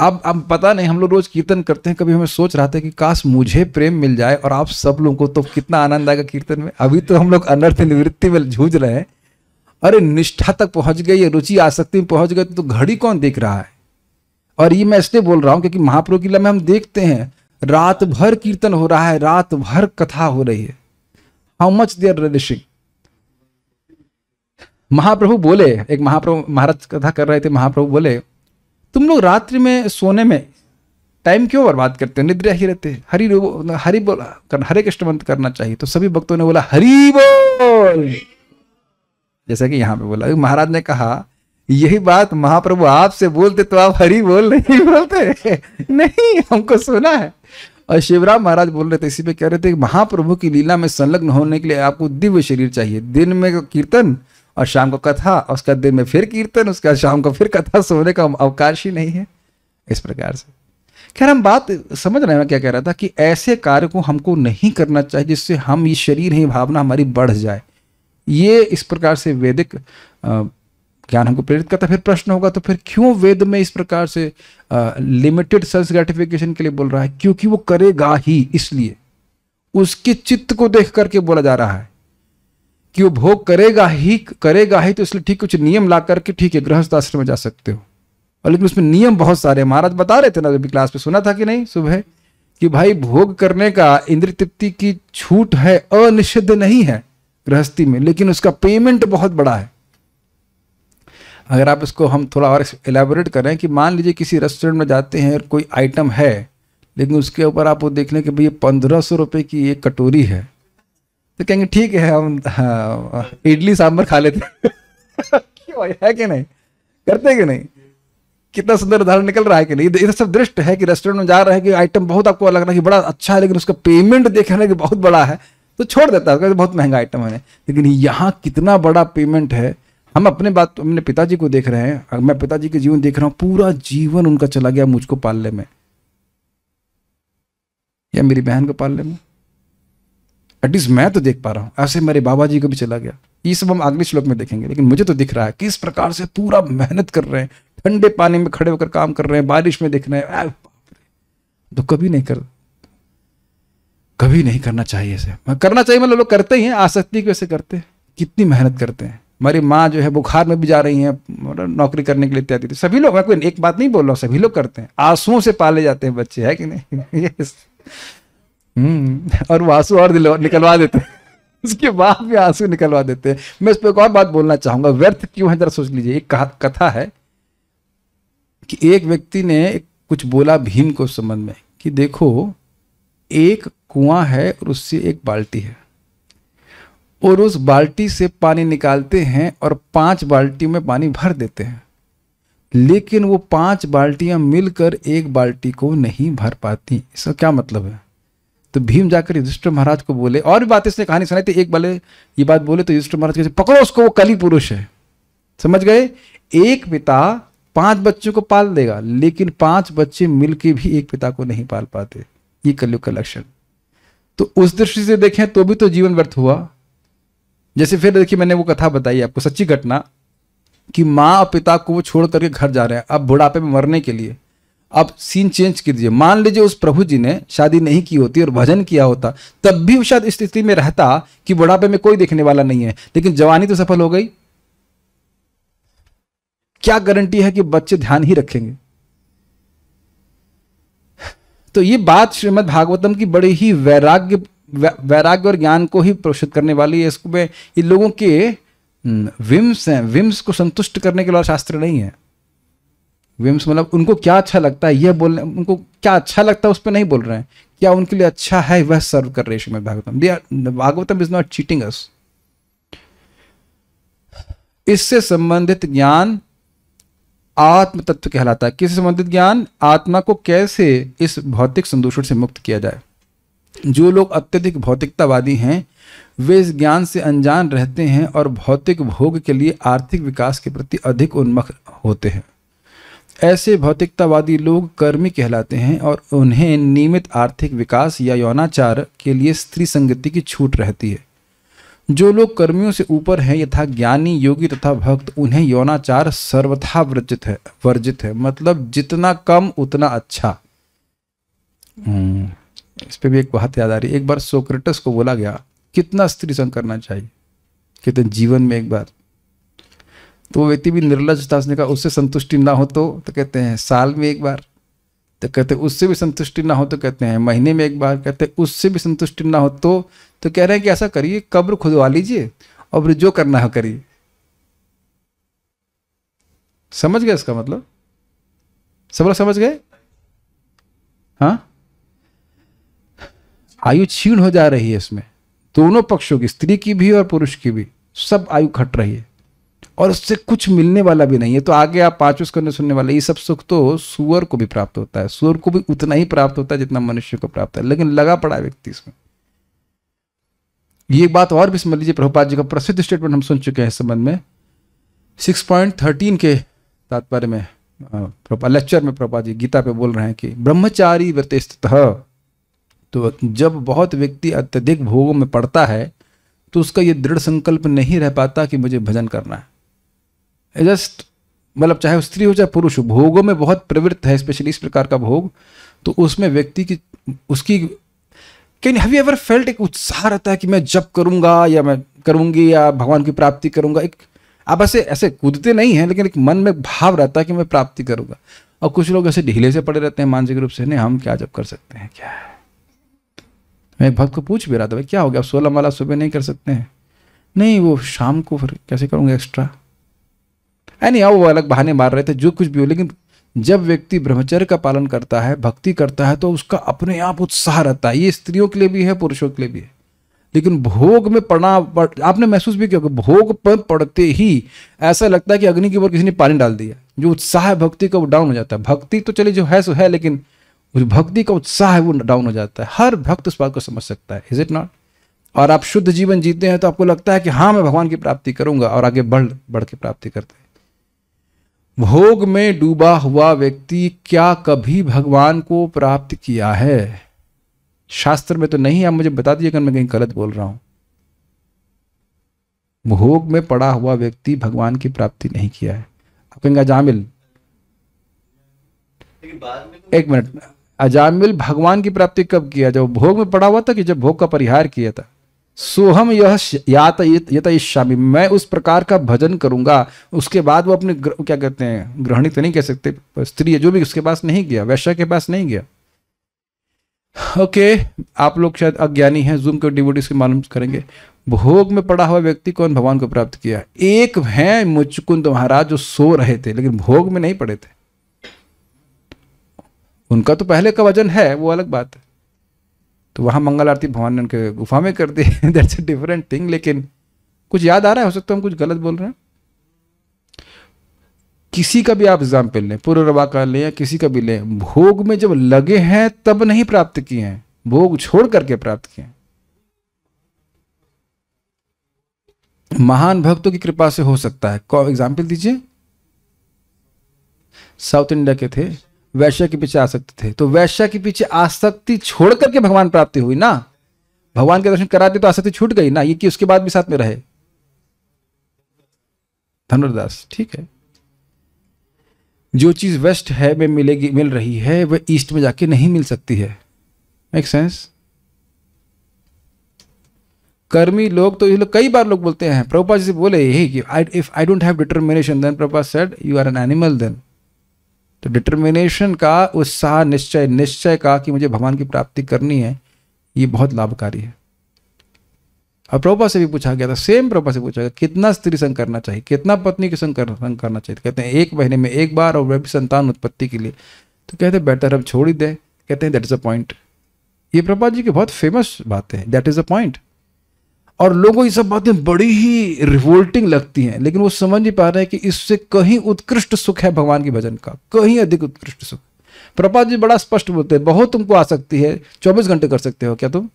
अब अब पता नहीं हम लोग रोज कीर्तन करते हैं कभी हमें सोच रहा था कि काश मुझे प्रेम मिल जाए और आप सब लोगों को तो कितना आनंद आएगा कीर्तन में अभी तो हम लोग अनर्थ निवृत्ति में जूझ रहे हैं अरे निष्ठा तक पहुंच गई रुचि आसक्ति में पहुंच गए तो घड़ी कौन देख रहा है और ये मैं इसलिए बोल रहा हूँ क्योंकि महाप्रभु की में हम देखते हैं रात भर कीर्तन हो रहा है रात भर कथा हो रही है how much they are relishing Mahaprabhu बोले एक महाप्रभु महाराज कथा कर रहे थे महाप्रभु बोले तुम लोग रात्रि में सोने में टाइम क्यों बर्बाद करते हो निद्रा ही रहते हरी हरी बोल कर, हरे कृष्ण मंत्र करना चाहिए तो सभी भक्तों ने बोला हरी बोल जैसा कि यहाँ पे बोला महाराज ने कहा यही बात महाप्रभु आपसे बोलते तो आप हरी बोल नहीं बोलते नहीं हमको सुना है और शिवराम महाराज बोल रहे थे इसी पे कह रहे थे कि महाप्रभु की लीला में संलग्न होने के लिए आपको दिव्य शरीर चाहिए दिन में कीर्तन और शाम को कथा और उसका दिन में फिर कीर्तन उसका शाम को फिर कथा सोने का अवकाश ही नहीं है इस प्रकार से खैर हम बात समझ रहे हैं क्या कह रहा था कि ऐसे कार्य को हमको नहीं करना चाहिए जिससे हम ये शरीर ही भावना हमारी बढ़ जाए ये इस प्रकार से वैदिक ज्ञान हमको प्रेरित करता है फिर प्रश्न होगा तो फिर क्यों वेद में इस प्रकार से लिमिटेड सेल्फ ग्रेटिफिकेशन के लिए बोल रहा है क्योंकि वो करेगा ही इसलिए उसके चित्त को देख करके बोला जा रहा है कि वो भोग करेगा ही करेगा ही तो इसलिए ठीक कुछ नियम ला करके ठीक है गृहस्थ आश्रम में जा सकते हो और लेकिन उसमें नियम बहुत सारे हैं महाराज बता रहे थे ना अभी क्लास में सुना था कि नहीं सुबह कि भाई भोग करने का इंद्र तृप्ति की छूट है अनिषिद्ध नहीं है गृहस्थी में लेकिन उसका पेमेंट बहुत बड़ा है अगर आप इसको हम थोड़ा और एलेबोरेट करें कि मान लीजिए किसी रेस्टोरेंट में जाते हैं और कोई आइटम है लेकिन उसके ऊपर आप वो देख लें कि भैया पंद्रह सौ रुपये की एक कटोरी है तो कहेंगे ठीक है हम हाँ, इडली सांभर खा लेते क्यों है कि नहीं करते कि नहीं कितना सुंदर उदाहरण निकल रहा है कि नहीं इधर सब दृष्ट है कि रेस्टोरेंट में जा रहे हैं कि आइटम बहुत आपको लग रहा है कि बड़ा अच्छा है लेकिन उसका पेमेंट देख रहे हैं कि बहुत बड़ा है तो छोड़ देता है बहुत महंगा आइटम है लेकिन यहाँ कितना बड़ा पेमेंट है हम अपने बात अपने पिताजी को देख रहे हैं मैं पिताजी के जीवन देख रहा हूं पूरा जीवन उनका चला गया मुझको पालने में या मेरी बहन को पालने में एटलीस्ट मैं तो देख पा रहा हूं ऐसे मेरे बाबा जी को भी चला गया ये सब हम अगले श्लोक में देखेंगे लेकिन मुझे तो दिख रहा है किस प्रकार से पूरा मेहनत कर रहे हैं ठंडे पानी में खड़े होकर काम कर रहे हैं बारिश में देख रहे हैं तो कभी नहीं कर कभी नहीं करना चाहिए ऐसे करना चाहिए मतलब लोग करते ही हैं आसक्ति की वजह करते हैं कितनी मेहनत करते हैं हमारी माँ जो है बुखार में भी जा रही हैं मतलब नौकरी करने के लिए तैयारी थी सभी लोग मैं कोई एक बात नहीं बोल रहा हूँ सभी लोग करते हैं आंसुओं से पाले जाते हैं बच्चे है कि नहीं हम्म। और वो आंसू और निकलवा देते हैं उसके बाद भी आंसू निकलवा देते हैं मैं इस पर एक और बात बोलना चाहूंगा व्यर्थ क्यों है जरा सोच लीजिए एक कथा है कि एक व्यक्ति ने कुछ बोला भीम को संबंध में कि देखो एक कुआं है और उससे एक बाल्टी है और उस बाल्टी से पानी निकालते हैं और पांच बाल्टी में पानी भर देते हैं लेकिन वो पांच बाल्टियां मिलकर एक बाल्टी को नहीं भर पाती इसका क्या मतलब है तो भीम जाकर युधिष्ठ महाराज को बोले और भी बात इसने कहानी सुनाई थी एक बाले ये बात बोले तो युधिष्ठिर महाराज कहते पकड़ो उसको वो कली पुरुष है समझ गए एक पिता पांच बच्चों को पाल देगा लेकिन पांच बच्चे मिलकर भी एक पिता को नहीं पाल पाते ये कलयुग का लक्षण तो उस दृष्टि से देखें तो भी तो जीवन व्यर्थ हुआ जैसे फिर देखिए मैंने वो कथा बताई आपको सच्ची घटना कि माँ और पिता को वो छोड़ करके घर जा रहे हैं अब बुढ़ापे में मरने के लिए अब सीन चेंज कर दीजिए मान लीजिए उस प्रभु जी ने शादी नहीं की होती और भजन किया होता तब भी वो शायद स्थिति में रहता कि बुढ़ापे में कोई देखने वाला नहीं है लेकिन जवानी तो सफल हो गई क्या गारंटी है कि बच्चे ध्यान ही रखेंगे तो ये बात श्रीमद भागवतम की बड़ी ही वैराग्य वैराग्य और ज्ञान को ही प्रोषित करने वाली है इसको में ये लोगों के विम्स हैं विम्स को संतुष्ट करने के लिए शास्त्र नहीं है विम्स मतलब उनको क्या अच्छा लगता है यह बोलने उनको क्या अच्छा लगता है उस पर नहीं बोल रहे हैं क्या उनके लिए अच्छा है वह सर्व कर रहे Shrimad Bhagavatam Bhagavatam is not cheating us इससे संबंधित ज्ञान आत्म तत्व कहलाता है किससे संबंधित ज्ञान आत्मा को कैसे इस भौतिक संदूषण से मुक्त किया जाए जो लोग अत्यधिक भौतिकतावादी हैं वे इस ज्ञान से अनजान रहते हैं और भौतिक भोग के लिए आर्थिक विकास के प्रति अधिक उन्मुख होते हैं ऐसे भौतिकतावादी लोग कर्मी कहलाते हैं और उन्हें नियमित आर्थिक विकास या यौनाचार के लिए स्त्री संगति की छूट रहती है जो लोग कर्मियों से ऊपर हैं यथा ज्ञानी योगी तथा भक्त उन्हें यौनाचार सर्वथा वर्जित है वर्जित है मतलब जितना कम उतना अच्छा हम्म। इस पर भी एक बात याद आ रही एक बार सोक्रेटस को बोला गया कितना स्त्री संग करना चाहिए कहते जीवन में एक बार तो वो व्यक्ति भी निर्लज था उसने कहा उससे संतुष्टि ना हो तो तो कहते हैं साल में एक बार तो कहते उससे भी संतुष्टि ना हो तो कहते हैं महीने में एक बार कहते उससे भी संतुष्टि ना हो तो तो कह रहे हैं कि ऐसा करिए कब्र खुदवा लीजिए और जो करना है करिए समझ गए इसका मतलब सब लोग समझ गए हाँ आयु क्षीण हो जा रही है इसमें दोनों पक्षों की स्त्री की भी और पुरुष की भी सब आयु घट रही है और उससे कुछ मिलने वाला भी नहीं है तो आगे आप पांचों स्कंद सुनने वाले ये सब सुख तो सुअर को भी प्राप्त होता है सुअर को भी उतना ही प्राप्त होता है जितना मनुष्य को प्राप्त है लेकिन लगा पड़ा है व्यक्ति इसमें ये बात और भी समझ लीजिए प्रभुपाद जी का प्रसिद्ध स्टेटमेंट हम सुन चुके हैं इस संबंध में सिक्स पॉइंट थर्टीन के तात्पर्य में लेक्चर में प्रभुपाद जी गीता पे बोल रहे हैं कि ब्रह्मचारी व्रत तो जब बहुत व्यक्ति अत्यधिक भोगों में पड़ता है तो उसका ये दृढ़ संकल्प नहीं रह पाता कि मुझे भजन करना है जस्ट मतलब चाहे स्त्री हो चाहे पुरुष हो भोगों में बहुत प्रवृत्त है स्पेशली इस प्रकार का भोग तो उसमें व्यक्ति की उसकी can have you ever felt एक उत्साह रहता है कि मैं जब करूंगा या मैं करूंगी या भगवान की प्राप्ति करूंगा एक आप ऐसे ऐसे कूदते नहीं हैं लेकिन एक मन में भाव रहता है कि मैं प्राप्ति करूंगा और कुछ लोग ऐसे ढीले से पड़े रहते हैं मानसिक रूप से नहीं हम क्या जब कर सकते हैं क्या है मैं भक्त को पूछ भी रहा था भाई क्या हो गया आप सोलह माला सुबह नहीं कर सकते हैं नहीं वो शाम को फिर कैसे करूँगा एक्स्ट्रा है नहीं वो अलग बहाने मार रहे थे जो कुछ भी हो लेकिन जब व्यक्ति ब्रह्मचर्य का पालन करता है भक्ति करता है तो उसका अपने आप उत्साह रहता है ये स्त्रियों के लिए भी है पुरुषों के लिए भी है लेकिन भोग में पड़ना पड़, आपने महसूस भी किया भोग पर पड़ते ही ऐसा लगता है कि अग्नि के ऊपर किसी ने पानी डाल दिया जो उत्साह है भक्ति का वो डाउन हो जाता है भक्ति तो चले जो है सो है लेकिन भक्ति का उत्साह है वो डाउन हो जाता है हर भक्त उस बात को समझ सकता है इज इट नॉट और आप शुद्ध जीवन जीते हैं तो आपको लगता है कि हाँ मैं भगवान की प्राप्ति करूंगा और आगे बढ़ बढ़ के प्राप्ति करते हैं भोग में डूबा हुआ व्यक्ति क्या कभी भगवान को प्राप्त किया है शास्त्र में तो नहीं आप मुझे बता दीजिएगा मैं कहीं गलत बोल रहा हूं भोग में पड़ा हुआ व्यक्ति भगवान की प्राप्ति नहीं किया है आप कहेंगे जामिल तो एक मिनट अजामिल भगवान की प्राप्ति कब किया जब भोग में पड़ा हुआ था कि जब भोग का परिहार किया था सोहम यह यात मैं उस प्रकार का भजन करूंगा उसके बाद वो अपने क्या कहते हैं ग्रहणी तो नहीं कह सकते स्त्री है जो भी उसके पास नहीं गया वैश्य के पास नहीं गया ओके okay, आप लोग शायद अज्ञानी हैं जूम के डिवोटी से मालूम करेंगे भोग में पड़ा हुआ व्यक्ति कौन भगवान को प्राप्त किया एक है मुचकुंद महाराज जो सो रहे थे लेकिन भोग में नहीं पड़े थे उनका तो पहले का वजन है वो अलग बात है तो वहाँ मंगल आरती भवान उनके गुफा में कर दी दैट्स अ डिफरेंट थिंग लेकिन कुछ याद आ रहा है हो सकता है हम कुछ गलत बोल रहे हैं किसी का भी आप एग्जाम्पल लें पूर्व का लें या किसी का भी लें भोग में जब लगे हैं तब नहीं प्राप्त किए हैं भोग छोड़ करके प्राप्त किए महान भक्तों की कृपा से हो सकता है एग्जाम्पल दीजिए साउथ इंडिया के थे वैश्य के पीछे आसक्ति थे तो वैश्य के पीछे आसक्ति छोड़ करके भगवान प्राप्ति हुई ना भगवान के दर्शन कराते तो आसक्ति छूट गई ना ये कि उसके बाद भी साथ में रहे धनुर्दास ठीक है जो चीज वेस्ट है में मिलेगी मिल रही है वह ईस्ट में जाके नहीं मिल सकती है मेक सेंस कर्मी लोग तो ये लोग कई बार लोग बोलते हैं प्रभुपा जी से बोले यही कि I if I don't have determination then Prabhupada said you are an animal then तो डिटर्मिनेशन का उत्साह निश्चय निश्चय का कि मुझे भगवान की प्राप्ति करनी है ये बहुत लाभकारी है और प्रभुपा से भी पूछा गया था सेम प्रभुपा से पूछा गया कितना स्त्री संग करना चाहिए कितना पत्नी के संग संग करना चाहिए कहते हैं एक महीने में एक बार और वह भी संतान उत्पत्ति के लिए तो कहते हैं बेटर अब छोड़ ही दे कहते हैं दैट इज़ अ पॉइंट ये प्रभा जी की बहुत फेमस बातें हैं दैट इज़ अ पॉइंट और लोगों ये सब बातें बड़ी ही रिवोल्टिंग लगती हैं लेकिन वो समझ नहीं पा रहे हैं कि इससे कहीं उत्कृष्ट सुख है भगवान के भजन का कहीं अधिक उत्कृष्ट सुख प्रपात जी बड़ा स्पष्ट बोलते हैं बहुत तुमको आ सकती है चौबीस घंटे कर सकते हो क्या तुम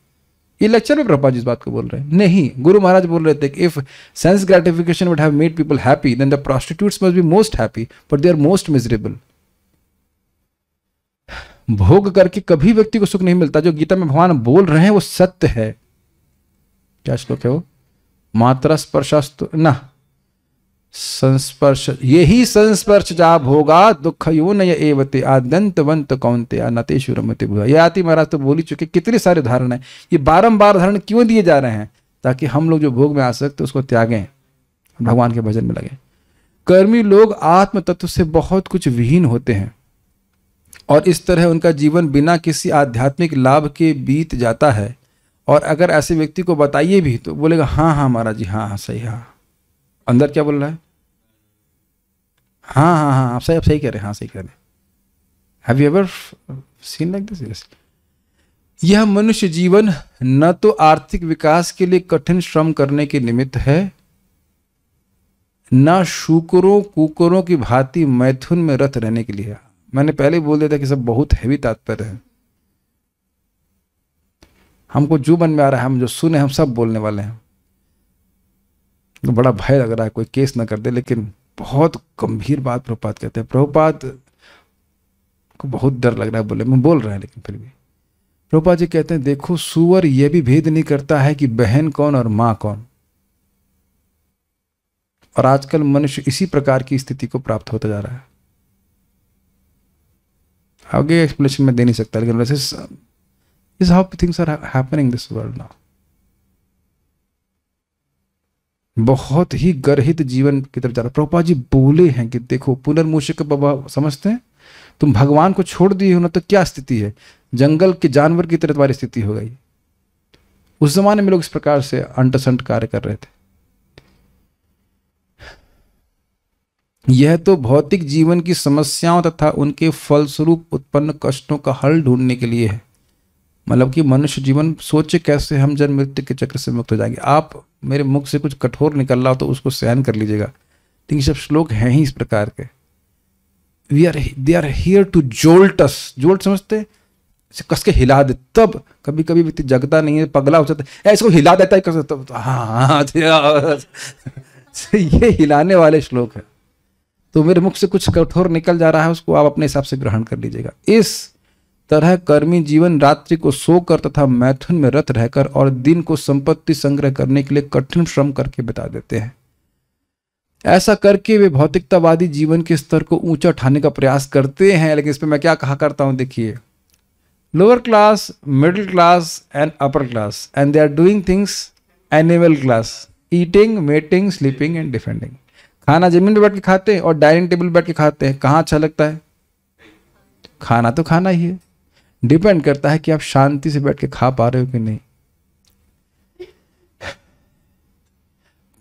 ये लेक्चर में प्रभा जी इस बात को बोल रहे हैं नहीं गुरु महाराज बोल रहे थे कि if sense gratification would have made people happy then the prostitutes must be most happy but they are most miserable भोग करके कभी व्यक्ति को सुख नहीं मिलता जो गीता में भगवान बोल रहे हैं वो सत्य है क्या श्लोक है वो मात्र स्पर्शस्तु न संस्पर्श यही संस्पर्श जाप होगा दुख योन एवते आद्यंतवंत कौनते नतेशु रमते ये आती महाराज तो बोली चुके कितने सारे धारण है ये बारंबार धारण क्यों दिए जा रहे हैं ताकि हम लोग जो भोग में आ सकते उसको त्यागें भगवान के भजन में लगे कर्मी लोग आत्म तत्व से बहुत कुछ विहीन होते हैं और इस तरह उनका जीवन बिना किसी आध्यात्मिक लाभ के बीत जाता है और अगर ऐसे व्यक्ति को बताइए भी तो बोलेगा हाँ हाँ महाराज जी हाँ हाँ सही हाँ अंदर क्या बोल रहा है हाँ हाँ हाँ आप सही आप सही कह रहे हैं हाँ सही कह रहे हैं have you ever seen like this यह मनुष्य जीवन न तो आर्थिक विकास के लिए कठिन श्रम करने के निमित्त है न शुकरों कुकरों की भांति मैथुन में रथ रहने के लिए मैंने पहले बोल दिया था कि सब बहुत हैवी तात्पर्य है हमको जो मन में आ रहा है हम जो सुने हम सब बोलने वाले हैं तो बड़ा भय लग रहा है कोई केस ना कर दे लेकिन बहुत गंभीर बात प्रभुपात कहते हैं प्रभुपात को बहुत डर लग रहा है बोले मैं बोल रहा है लेकिन फिर भी प्रभुपात जी कहते हैं देखो सुअर यह भी भेद नहीं करता है कि बहन कौन और माँ कौन और आजकल मनुष्य इसी प्रकार की स्थिति को प्राप्त होता जा रहा है आगे एक्सप्लेनेशन में दे नहीं सकता लेकिन वैसे is how things are happening in this world now. बहुत ही गर्हित जीवन की तरफ जा रहा प्रभुपा जी बोले हैं कि देखो पुनर्मूषक बाबा समझते हैं तुम भगवान को छोड़ दिए हो ना तो क्या स्थिति है जंगल के जानवर की तरह तुम्हारी स्थिति हो गई उस जमाने में लोग इस प्रकार से अंटसंट कार्य कर रहे थे यह तो भौतिक जीवन की समस्याओं तथा उनके फलस्वरूप उत्पन्न कष्टों का हल ढूंढने के लिए है मतलब कि मनुष्य जीवन सोचे कैसे हम जन्म मृत्यु के चक्र से मुक्त हो जाएंगे आप मेरे मुख से कुछ कठोर निकल रहा हो तो उसको सहन कर लीजिएगा लेकिन सब श्लोक हैं ही इस प्रकार के we are they are here to jolts jolt समझते इसे कस के हिला दे तब कभी कभी व्यक्ति जगता नहीं है पगला हो जाता है इसको हिला देता है कस तब हाँ ये हिलाने वाले श्लोक है तो मेरे मुख से कुछ कठोर निकल जा रहा है उसको आप अपने हिसाब से ग्रहण कर लीजिएगा इस तरह कर्मी जीवन रात्रि को सोकर तथा मैथुन में रत रहकर और दिन को संपत्ति संग्रह करने के लिए कठिन श्रम करके बिता देते हैं ऐसा करके वे भौतिकतावादी जीवन के स्तर को ऊंचा उठाने का प्रयास करते हैं लेकिन इस पर मैं क्या कहा करता हूं देखिए lower class middle class and upper class and they are doing things animal class eating mating sleeping and defending खाना जमीन पर बैठ के खाते हैं और डाइनिंग टेबल बैठ के खाते हैं कहाँ अच्छा लगता है खाना तो खाना ही है डिपेंड करता है कि आप शांति से बैठ के खा पा रहे हो कि नहीं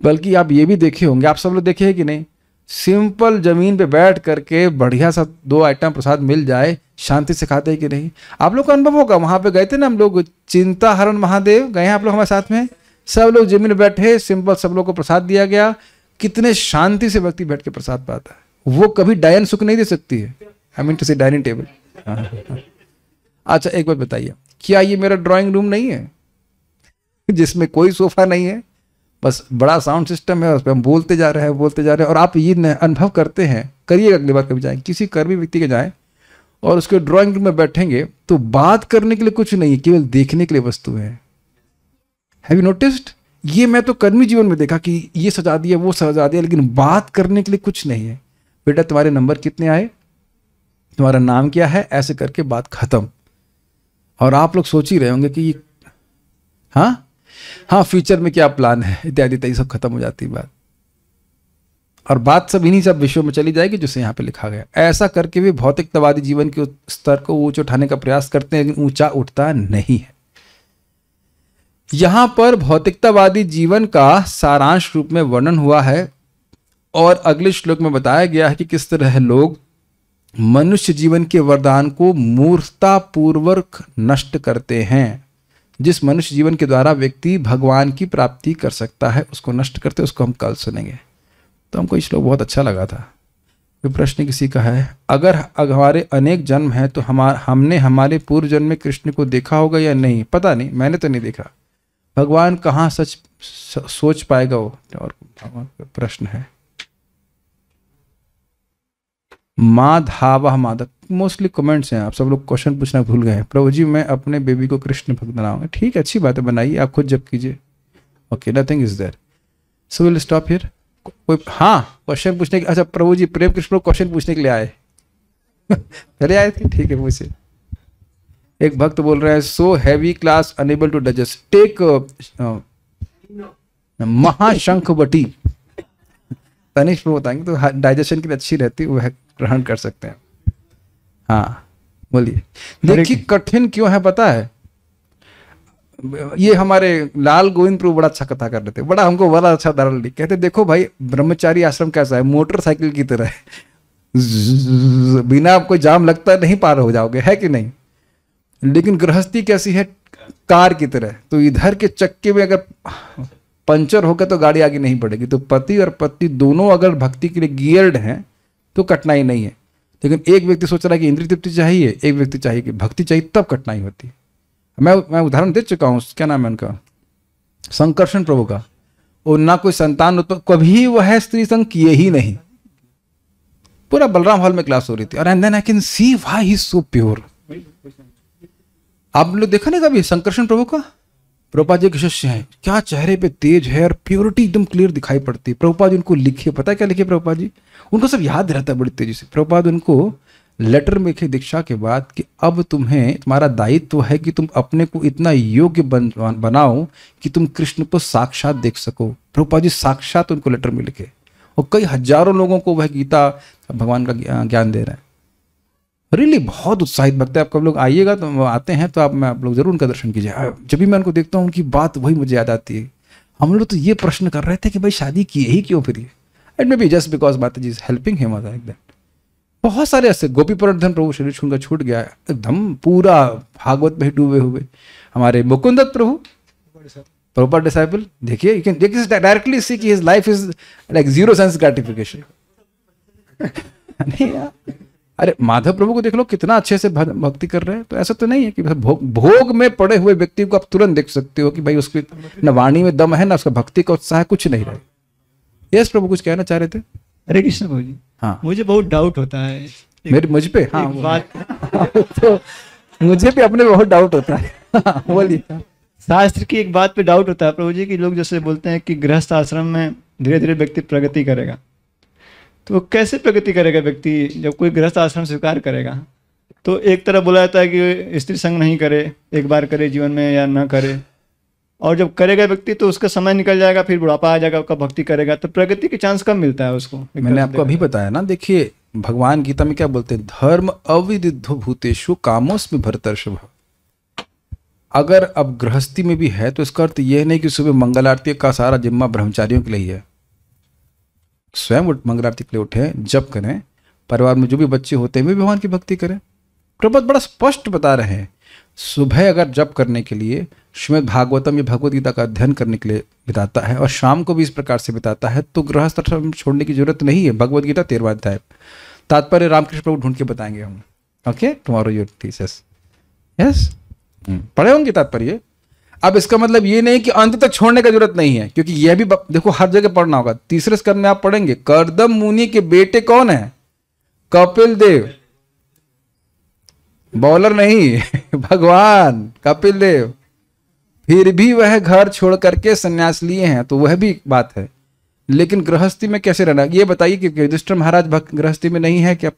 बल्कि आप ये भी देखे होंगे आप सब लोग देखे हैं कि नहीं सिंपल जमीन पे बैठ करके बढ़िया सा दो आइटम प्रसाद मिल जाए शांति से खाते हैं कि नहीं आप लोग का अनुभव होगा वहां पे गए थे ना हम लोग चिंता हरण महादेव गए हैं आप लोग हमारे साथ में सब लोग जमीन बैठे सिंपल सब लोग को प्रसाद दिया गया कितने शांति से व्यक्ति बैठ के प्रसाद पाता है वो कभी डायन सुख नहीं दे सकती है I mean to say dining table अच्छा एक बात बताइए क्या ये मेरा ड्राइंग रूम नहीं है जिसमें कोई सोफा नहीं है बस बड़ा साउंड सिस्टम है उस पर हम बोलते जा रहे हैं बोलते जा रहे हैं और आप ये अनुभव करते हैं करिएगा अगली बार कभी जाए किसी कर्मी व्यक्ति के जाएं और उसके ड्राइंग रूम में बैठेंगे तो बात करने के लिए कुछ नहीं है केवल देखने के लिए वस्तु है हैव यू नोटिस्ड ये मैं तो कर्मी जीवन में देखा कि ये सजा दिया वो सजा दिया लेकिन बात करने के लिए कुछ नहीं है बेटा तुम्हारे नंबर कितने आए तुम्हारा नाम क्या है ऐसे करके बात खत्म और आप लोग सोच ही रहे होंगे कि हाँ हाँ फ्यूचर में क्या प्लान है इत्यादि इत्यादि सब खत्म हो जाती बात और बात सब इन्हीं सब विषयों में चली जाएगी जिसे यहाँ पे लिखा गया ऐसा करके भी भौतिकतावादी जीवन के स्तर को ऊंच उठाने का प्रयास करते हैं लेकिन ऊंचा उठता नहीं है यहां पर भौतिकतावादी जीवन का सारांश रूप में वर्णन हुआ है और अगले श्लोक में बताया गया है कि किस तरह लोग मनुष्य जीवन के वरदान को मूर्तापूर्वक नष्ट करते हैं जिस मनुष्य जीवन के द्वारा व्यक्ति भगवान की प्राप्ति कर सकता है उसको नष्ट करते उसको हम कल सुनेंगे तो हमको श्लोक बहुत अच्छा लगा था ये प्रश्न किसी का है अगर हमारे अनेक जन्म हैं तो हमार हमने हमारे पूर्व जन्म में कृष्ण को देखा होगा या नहीं पता नहीं मैंने तो नहीं देखा भगवान कहाँ सच सोच पाएगा वो और प्रश्न है माँ धावा मादक मोस्टली कमेंट्स हैं आप सब लोग क्वेश्चन पूछना भूल गए प्रभु जी मैं अपने बेबी को कृष्ण भक्त बनाऊंगा ठीक है अच्छी बात है बनाइए आप खुद जब कीजिए okay nothing is there so will stop here कोई हाँ क्वेश्चन पूछने के अच्छा प्रभु जी प्रेम कृष्ण क्वेश्चन पूछने के लिए आए चले आए थे ठीक है पूछे एक भक्त बोल रहे हैं so heavy class unable to adjust take महाशंख बटी तने वो बताएंगे तो डाइजेशन की अच्छी रहती है वह ग्रहण कर सकते हैं हाँ बोलिए देखिए कठिन क्यों है पता है ये हमारे लाल गोविंद प्रभु बड़ा अच्छा कथा कर रहे थे बड़ा हमको बड़ा अच्छा लिख कहते देखो भाई ब्रह्मचारी आश्रम कैसा है मोटरसाइकिल की तरह है बिना आपको जाम लगता नहीं पार हो जाओगे है कि नहीं लेकिन गृहस्थी कैसी है कार की तरह तो इधर के चक्के में अगर पंचर होकर तो गाड़ी आगे नहीं बढ़ेगी तो पति और पत्नी दोनों अगर भक्ति के लिए गियर्ड हैं तो कठिनाई नहीं है लेकिन एक व्यक्ति सोच रहा है कि इंद्रिय तृप्ति चाहिए एक व्यक्ति चाहिए कि भक्ति चाहिए तब कठिनाई होती है मैं मैं उदाहरण दे चुका हूँ क्या नाम है उनका संकर्षण प्रभु का वो ना कोई संतान हो तो कभी वह स्त्री संग किए ही नहीं पूरा बलराम हॉल में क्लास हो रही थी और and then I can see why he so pure तो आप लोग देखा नहीं कभी संकर्षण प्रभु का प्रभुपा जी के शिष्य हैं क्या चेहरे पे तेज है और प्योरिटी एकदम क्लियर दिखाई पड़ती है प्रभुपा जी उनको लिखे पता क्या लिखे प्रभुपा जी उनको सब याद रहता है बड़ी तेजी से प्रभुपा उनको लेटर में लिखे दीक्षा के बाद कि अब तुम्हें तुम्हारा दायित्व तो है कि तुम अपने को इतना योग्य बन, बनाओ कि तुम कृष्ण को साक्षात देख सको प्रभुपा जी साक्षात उनको लेटर में लिखे और कई हजारों लोगों को वह गीता भगवान का ज्ञान दे रहे हैं रियली बहुत उत्साहित भक्त है आप कब लोग आइएगा तो आते हैं तो आप मैं आप लोग जरूर उनका दर्शन कीजिए जब भी मैं उनको देखता हूँ उनकी बात वही मुझे याद आती है हम लोग तो ये प्रश्न कर रहे थे कि भाई शादी किए ही क्यों फिर ये and maybe just because Mata ji is helping him like एकदम बहुत सारे ऐसे गोपी प्रवर्धन प्रभु श्री शरीर का छूट गया एकदम पूरा भागवत में डूबे हुए हमारे मुकुंदत प्रभु प्रॉपर डिसाइपल देखिए यू कैन डायरेक्टली सी कि his life is like zero sense gratification नहीं यार अरे माधव प्रभु को देख लो कितना अच्छे से भक्ति कर रहे हैं तो ऐसा तो नहीं है कि भोग, भोग में पड़े हुए व्यक्ति को आप तुरंत देख सकते हो कि भाई उसकी न वाणी में दम है ना उसका भक्ति का उत्साह कुछ नहीं रहे यस प्रभु कुछ कहना चाह रहे थे अरे कृष्ण प्रभु जी हाँ मुझे बहुत डाउट होता है मेरे मुझ पे हाँ बात तो मुझे भी अपने बहुत डाउट होता है हाँ, बोलिए शास्त्र की एक बात पे डाउट होता है प्रभु जी की लोग जैसे बोलते हैं कि गृहस्थ आश्रम में धीरे धीरे व्यक्ति प्रगति करेगा तो वो कैसे प्रगति करेगा व्यक्ति जब कोई गृहस्थ आश्रम स्वीकार करेगा तो एक तरफ बोला जाता है कि स्त्री संग नहीं करे एक बार करे जीवन में या ना करे और जब करेगा व्यक्ति तो उसका समय निकल जाएगा फिर बुढ़ापा आ जाएगा उसका भक्ति करेगा तो प्रगति के चांस कम मिलता है उसको मैंने आपको अभी बताया ना देखिए भगवान गीता में क्या बोलते हैं धर्म अविदिध भूतेशु कामोस्म भरतर्ष अगर अब गृहस्थी में भी है तो इसका अर्थ यह नहीं कि सुबह मंगल आरती का सारा जिम्मा ब्रह्मचारियों के लिए है स्वयं मंगल आरती के लिए उठें जब करें परिवार में जो भी बच्चे होते हैं वे भगवान की भक्ति करें प्रभुपत बड़ा स्पष्ट बता रहे हैं सुबह अगर जप करने के लिए श्रीमद भागवतम या भगवद गीता का अध्ययन करने के लिए बिताता है और शाम को भी इस प्रकार से बिताता है तो गृहस्थ आश्रम छोड़ने की जरूरत नहीं है भगवदगीता गीता तेरवा अध्याय तात्पर्य रामकृष्ण प्रभु ढूंढ के बताएंगे हम ओके टुमारो योर थी यस पढ़े होंगे तात्पर्य अब इसका मतलब ये नहीं कि अंत तक छोड़ने का जरूरत नहीं है क्योंकि यह भी देखो हर जगह पढ़ना होगा तीसरे स्कंद में आप पढ़ेंगे करदम मुनि के बेटे कौन है कपिल देव बॉलर नहीं भगवान कपिल देव फिर भी वह घर छोड़ करके संन्यास लिए हैं तो वह भी बात है लेकिन गृहस्थी में कैसे रहना ये बताइए कि युधिष्ठिर महाराज गृहस्थी में नहीं है क्या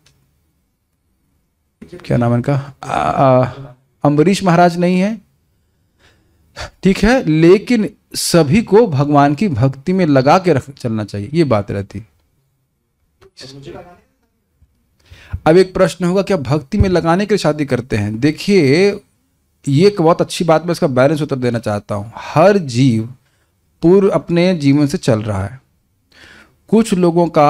क्या नाम इनका अम्बरीश महाराज नहीं है ठीक है लेकिन सभी को भगवान की भक्ति में लगा के रख चलना चाहिए ये बात रहती अब एक प्रश्न होगा क्या भक्ति में लगाने के लिए शादी करते हैं देखिए ये एक बहुत अच्छी बात मैं इसका बैलेंस उत्तर देना चाहता हूं हर जीव पूर्व अपने जीवन से चल रहा है कुछ लोगों का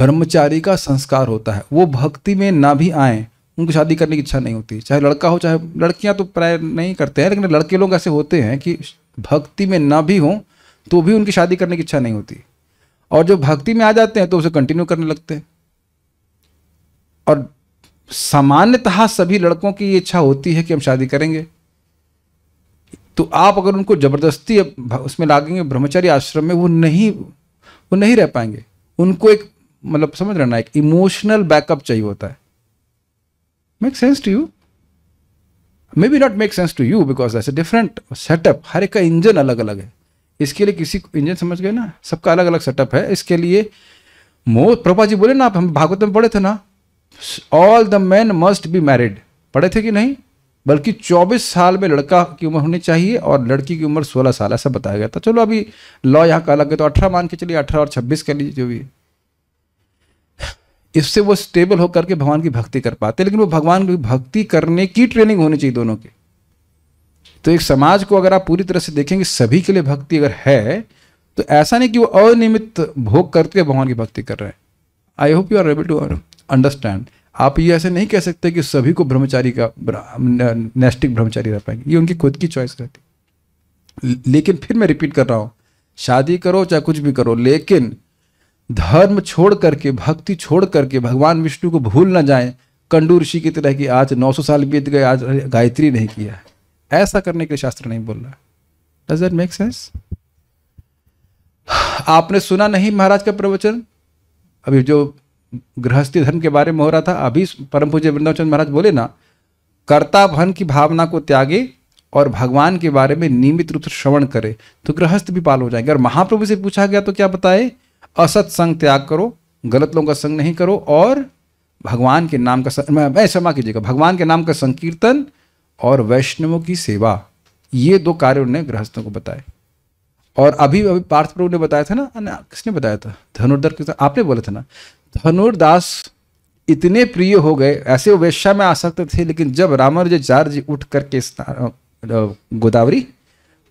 ब्रह्मचारी का संस्कार होता है वो भक्ति में ना भी आए उनको शादी करने की इच्छा नहीं होती चाहे लड़का हो चाहे लड़कियां तो प्राय नहीं करते हैं लेकिन लड़के लोग ऐसे होते हैं कि भक्ति में ना भी हों तो भी उनकी शादी करने की इच्छा नहीं होती और जो भक्ति में आ जाते हैं तो उसे कंटिन्यू करने लगते हैं और सामान्यतः सभी लड़कों की ये इच्छा होती है कि हम शादी करेंगे तो आप अगर उनको ज़बरदस्ती उसमें लागेंगे ब्रह्मचारी आश्रम में वो नहीं वो नहीं रह पाएंगे उनको एक मतलब समझ रहे ना एक इमोशनल बैकअप चाहिए होता है Make sense to you? Maybe not make sense to you because that's a different setup. हर एक का इंजन अलग अलग है इसके लिए किसी को इंजन समझ गए ना सबका अलग अलग सेटअप है इसके लिए मोर प्रभा जी बोले ना आप हम भागवत में पढ़े थे ना all the man must be married पढ़े थे कि नहीं बल्कि 24 साल में लड़का की उम्र होनी चाहिए और लड़की की उम्र 16 साल ऐसा बताया गया था चलो अभी लॉ यहाँ का अलग है तो 18 मान के चलिए 18 और 26 कर लीजिए जो भी है इससे वो स्टेबल होकर के भगवान की भक्ति कर पाते लेकिन वो भगवान की भक्ति करने की ट्रेनिंग होनी चाहिए दोनों की तो एक समाज को अगर आप पूरी तरह से देखेंगे सभी के लिए भक्ति अगर है तो ऐसा नहीं कि वो अनियमित भोग करके भगवान की भक्ति कर रहे हैं I hope you are able to understand आप ये ऐसे नहीं कह सकते कि सभी को ब्रह्मचारी का नेस्टिक ब्रह्मचारी रह पाएंगे ये उनकी खुद की चॉइस रहती लेकिन फिर मैं रिपीट कर रहा हूँ शादी करो चाहे कुछ भी करो लेकिन धर्म छोड़ करके भक्ति छोड़ करके भगवान विष्णु को भूल ना जाए कंडू ऋषि की तरह की आज 900 साल बीत गए आज गायत्री नहीं किया ऐसा करने के लिए शास्त्र नहीं बोल रहा डज दैट मेक सेंस आपने सुना नहीं महाराज का प्रवचन अभी जो गृहस्थी धर्म के बारे में हो रहा था अभी परम पूज्य वृंदावन महाराज बोले ना कर्ता भन की भावना को त्यागे और भगवान के बारे में नियमित रूप से श्रवण करे तो गृहस्थ भी पाल हो जाएंगे और महाप्रभु से पूछा गया तो क्या बताए असत संग त्याग करो गलत लोगों का संग नहीं करो और भगवान के नाम का संग क्षमा कीजिएगा भगवान के नाम का संकीर्तन और वैष्णवों की सेवा ये दो कार्य उन्होंने गृहस्थों को बताए और अभी अभी पार्थ प्रभु ने बताया था ना किसने बताया था धनुर्धर किस आपने बोला था ना धनुर्दास इतने प्रिय हो गए ऐसे वो वेश्या में आ सकते थे लेकिन जब रामानुजाचार्य जी उठ करके स्नान गोदावरी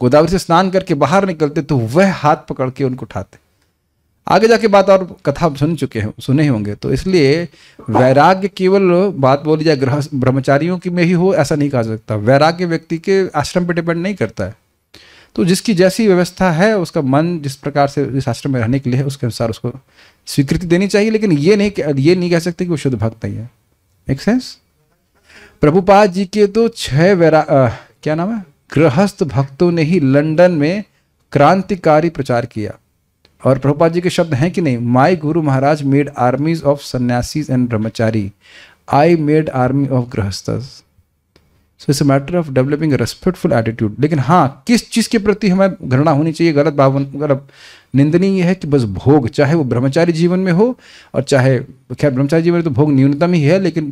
गोदावरी से स्नान करके बाहर निकलते तो वह हाथ पकड़ के उनको उठाते आगे जाके बात और कथा सुन चुके हैं सुने होंगे तो इसलिए वैराग्य केवल बात बोली जाए ग्रह ब्रह्मचारियों की में ही हो ऐसा नहीं कहा सकता वैराग्य व्यक्ति के आश्रम पर डिपेंड नहीं करता है तो जिसकी जैसी व्यवस्था है उसका मन जिस प्रकार से जिस आश्रम में रहने के लिए है उसके अनुसार उसको स्वीकृति देनी चाहिए लेकिन ये नहीं ये नहीं कह सकते कि वो शुद्ध भक्त नहीं है एक सेंस प्रभुपाद जी के तो छह वैरा आ, क्या नाम है गृहस्थ भक्तों ने ही लंडन में क्रांतिकारी प्रचार किया और प्रभुपाद जी के शब्द हैं कि नहीं my guru Maharaj made armies of sannyasis and brahmachari I made army of grihastha so it's matter of developing respectful attitude लेकिन हाँ किस चीज़ के प्रति हमें घृणा होनी चाहिए गलत भावन गलत निंदनीय है कि बस भोग चाहे वो ब्रह्मचारी जीवन में हो और चाहे खैर ब्रह्मचारी जीवन में तो भोग न्यूनतम ही है लेकिन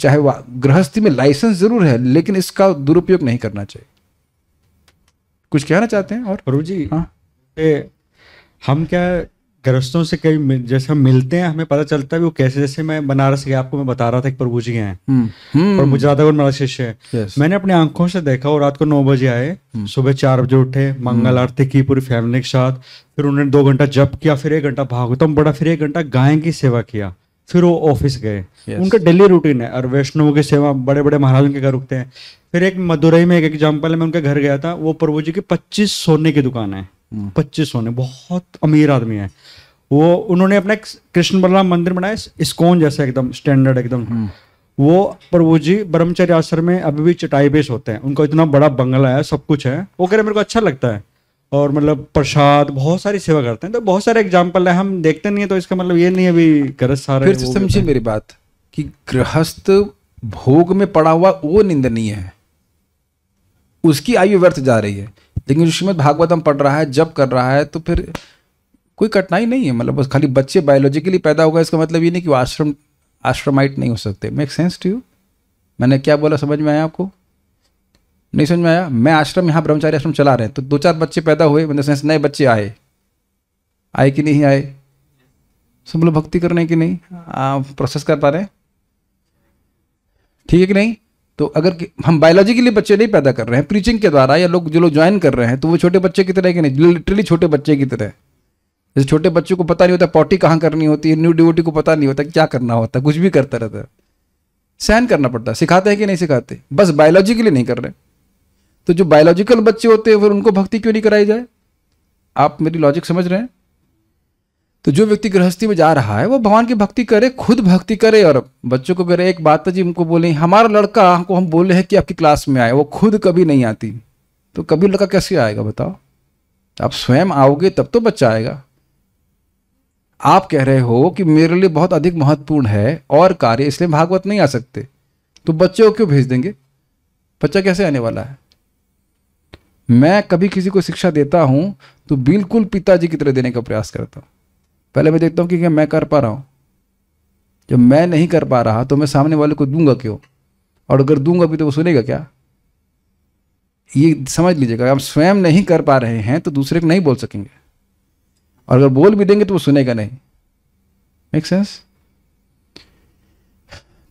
चाहे वह गृहस्थी में लाइसेंस जरूर है लेकिन इसका दुरुपयोग नहीं करना चाहिए कुछ कहना चाहते हैं और प्रभु जी हाँ हम क्या गृहस्थों से कई जैसे हम मिलते हैं हमें पता चलता है वो कैसे जैसे मैं बनारस गया आपको मैं बता रहा था एक प्रभु जी हैं और मुझे राधागुण मेरा शिष्य है मैंने अपनी आंखों से देखा और रात को नौ बजे आए हम्म। सुबह चार बजे उठे मंगल हम्म। आरती की पूरी फैमिली के साथ फिर उन्होंने दो घंटा जप किया फिर एक घंटा भागवतम बड़ा फिर एक घंटा गाय की सेवा किया फिर वो ऑफिस गए उनका डेली रूटीन है और वैष्णव की सेवा बड़े बड़े महाराज के घर रुकते हैं फिर एक मदुरई में एक एग्जाम्पल मैं उनके घर गया था वो प्रभु जी की पच्चीस सोने की दुकान है पच्चीस सोने बहुत अमीर आदमी है वो उन्होंने अपना एक कृष्ण बलराम मंदिर बनाया स्कोन जैसा एकदम स्टैंडर्ड एकदम हम्म। वो प्रभु जी ब्रह्मचर्य आश्रम में अभी भी चटाई बेस होते हैं उनका इतना बड़ा बंगला है सब कुछ है वो कह रहे मेरे को अच्छा लगता है और मतलब प्रसाद बहुत सारी सेवा करते हैं तो बहुत सारे एग्जाम्पल है हम देखते नहीं है तो इसका मतलब ये नहीं अभी गरज सारा फिर समझिए मेरी बात कि गृहस्थ भोग में पड़ा हुआ वो निंदनीय है उसकी आयु व्यर्थ जा रही है लेकिन जो श्रीमद भागवतम पढ़ रहा है जब कर रहा है तो फिर कोई कठिनाई नहीं है मतलब बस खाली बच्चे बायोलॉजिकली पैदा होगा इसका मतलब ये नहीं कि वो आश्रम आश्रमाइट नहीं हो सकते मेक सेंस टू यू मैंने क्या बोला समझ में आया आपको नहीं समझ में आया मैं आश्रम यहाँ ब्रह्मचारी आश्रम चला रहे हैं तो दो चार बच्चे पैदा हुए इन द सेंस नए बच्चे आए आए कि नहीं आए सब लोग भक्ति करने की नहीं हाँ। आ, प्रोसेस कर पा रहे ठीक है कि नहीं तो अगर हम बायोलॉजी के लिए बच्चे नहीं पैदा कर रहे हैं प्रीचिंग के द्वारा या लोग जो लोग ज्वाइन कर रहे हैं तो वो छोटे बच्चे की तरह के नहीं लिटरली छोटे बच्चे की तरह जैसे छोटे बच्चों को पता नहीं होता पॉटी कहाँ करनी होती है न्यू ड्यूटी को पता नहीं होता क्या करना होता कुछ भी करता रहता है सहन करना पड़ता है सिखाते हैं कि नहीं सिखाते बस बायोलॉजी के लिए नहीं कर रहे तो जो बायोलॉजिकल बच्चे होते हैं फिर उनको भक्ति क्यों नहीं कराई जाए आप मेरी लॉजिक समझ रहे हैं तो जो व्यक्ति गृहस्थी में जा रहा है वो भगवान की भक्ति करे खुद भक्ति करे और बच्चों को मेरे एक बात तो जी उनको बोले हमारा लड़का हमको हम बोले हैं कि आपकी क्लास में आए वो खुद कभी नहीं आती तो कभी लड़का कैसे आएगा बताओ आप स्वयं आओगे तब तो बच्चा आएगा आप कह रहे हो कि मेरे लिए बहुत अधिक महत्वपूर्ण है और कार्य इसलिए भागवत नहीं आ सकते तो बच्चे को क्यों भेज देंगे बच्चा कैसे आने वाला है मैं कभी किसी को शिक्षा देता हूं तो बिल्कुल पिताजी की तरह देने का प्रयास करता हूं पहले मैं देखता हूँ कि क्या मैं कर पा रहा हूँ जब मैं नहीं कर पा रहा तो मैं सामने वाले को दूंगा क्यों और अगर दूंगा भी तो वो सुनेगा क्या ये समझ लीजिएगा आप स्वयं नहीं कर पा रहे हैं तो दूसरे को नहीं बोल सकेंगे और अगर बोल भी देंगे तो वो सुनेगा नहीं मेक सेंस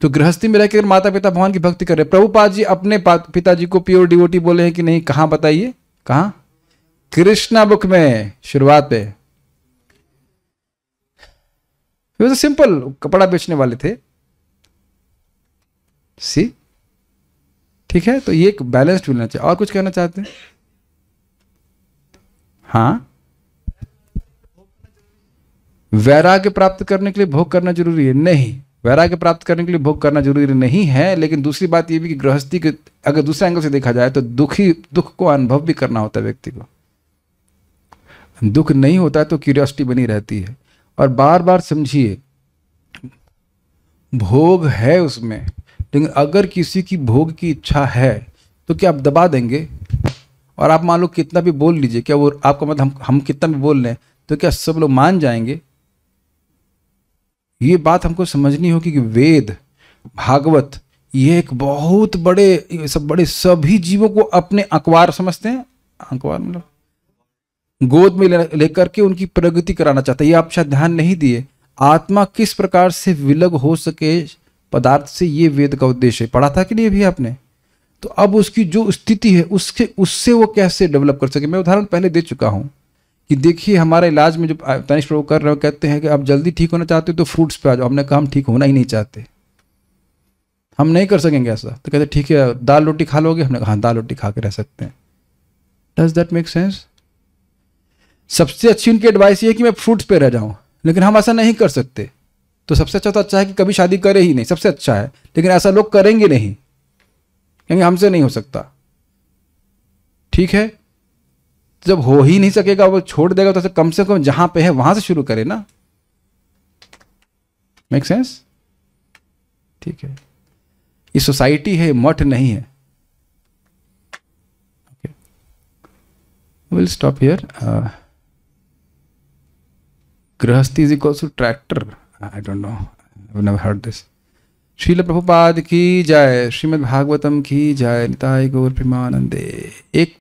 तो गृहस्थी में रहकर माता पिता भगवान की भक्ति कर रहे प्रभुपाद जी अपने पिताजी को प्योर डिवोटी बोले हैं कि नहीं कहाँ बताइए कहा कृष्णा बुक में शुरुआत पे ही वॉज सिंपल कपड़ा बेचने वाले थे सी ठीक है तो ये एक बैलेंस्ड मिलना चाहिए और कुछ कहना चाहते हैं हाँ वैराग्य प्राप्त करने के लिए भोग करना जरूरी है नहीं वैराग्य प्राप्त करने के लिए भोग करना जरूरी नहीं है लेकिन दूसरी बात यह भी कि गृहस्थी के अगर दूसरे एंगल से देखा जाए तो दुखी दुख को अनुभव भी करना होता है व्यक्ति को दुख नहीं होता तो क्यूरियोसिटी बनी रहती है और बार बार समझिए भोग है उसमें लेकिन अगर किसी की भोग की इच्छा है तो क्या आप दबा देंगे और आप मान लो कितना भी बोल लीजिए क्या वो आपका मतलब हम हम कितना भी बोल लें तो क्या सब लोग मान जाएंगे ये बात हमको समझनी होगी कि वेद भागवत ये एक बहुत बड़े सब बड़े सभी जीवों को अपने अखबार समझते हैं अखबार मतलब गोद में लेकर के उनकी प्रगति कराना चाहता है ये आप शायद ध्यान नहीं दिए आत्मा किस प्रकार से विलग हो सके पदार्थ से ये वेद का उद्देश्य है पढ़ा था कि नहीं भी आपने तो अब उसकी जो स्थिति है उसके उससे वो कैसे डेवलप कर सके मैं उदाहरण पहले दे चुका हूँ कि देखिए हमारे इलाज में जो तनिष प्रभु कर रहे हो कहते हैं कि आप जल्दी ठीक होना चाहते हो तो फ्रूट्स पे आ जाओ हमने कहा हम ठीक होना ही नहीं चाहते हम नहीं कर सकेंगे ऐसा तो कहते ठीक है दाल रोटी खा लोगे हमने कहा हाँ, दाल रोटी खा के रह सकते हैं डज दैट मेक सेंस सबसे अच्छी उनकी एडवाइस ये कि मैं फ्रूट्स पे रह जाऊँ लेकिन हम ऐसा नहीं कर सकते तो सबसे अच्छा तो अच्छा है कि कभी शादी करे ही नहीं सबसे अच्छा है लेकिन ऐसा लोग करेंगे नहीं क्योंकि हमसे नहीं हो सकता ठीक है जब हो ही नहीं सकेगा वो छोड़ देगा तो कम से कम जहां पे है वहां से शुरू करे ना मेक सेंस ठीक है ये सोसाइटी है मठ नहीं है will stop here grihasthi is equals to tractor I don't know I never heard this Srila Prabhupada की जय श्रीमद भागवतम की जय निताय गौर प्रेमानंदे एक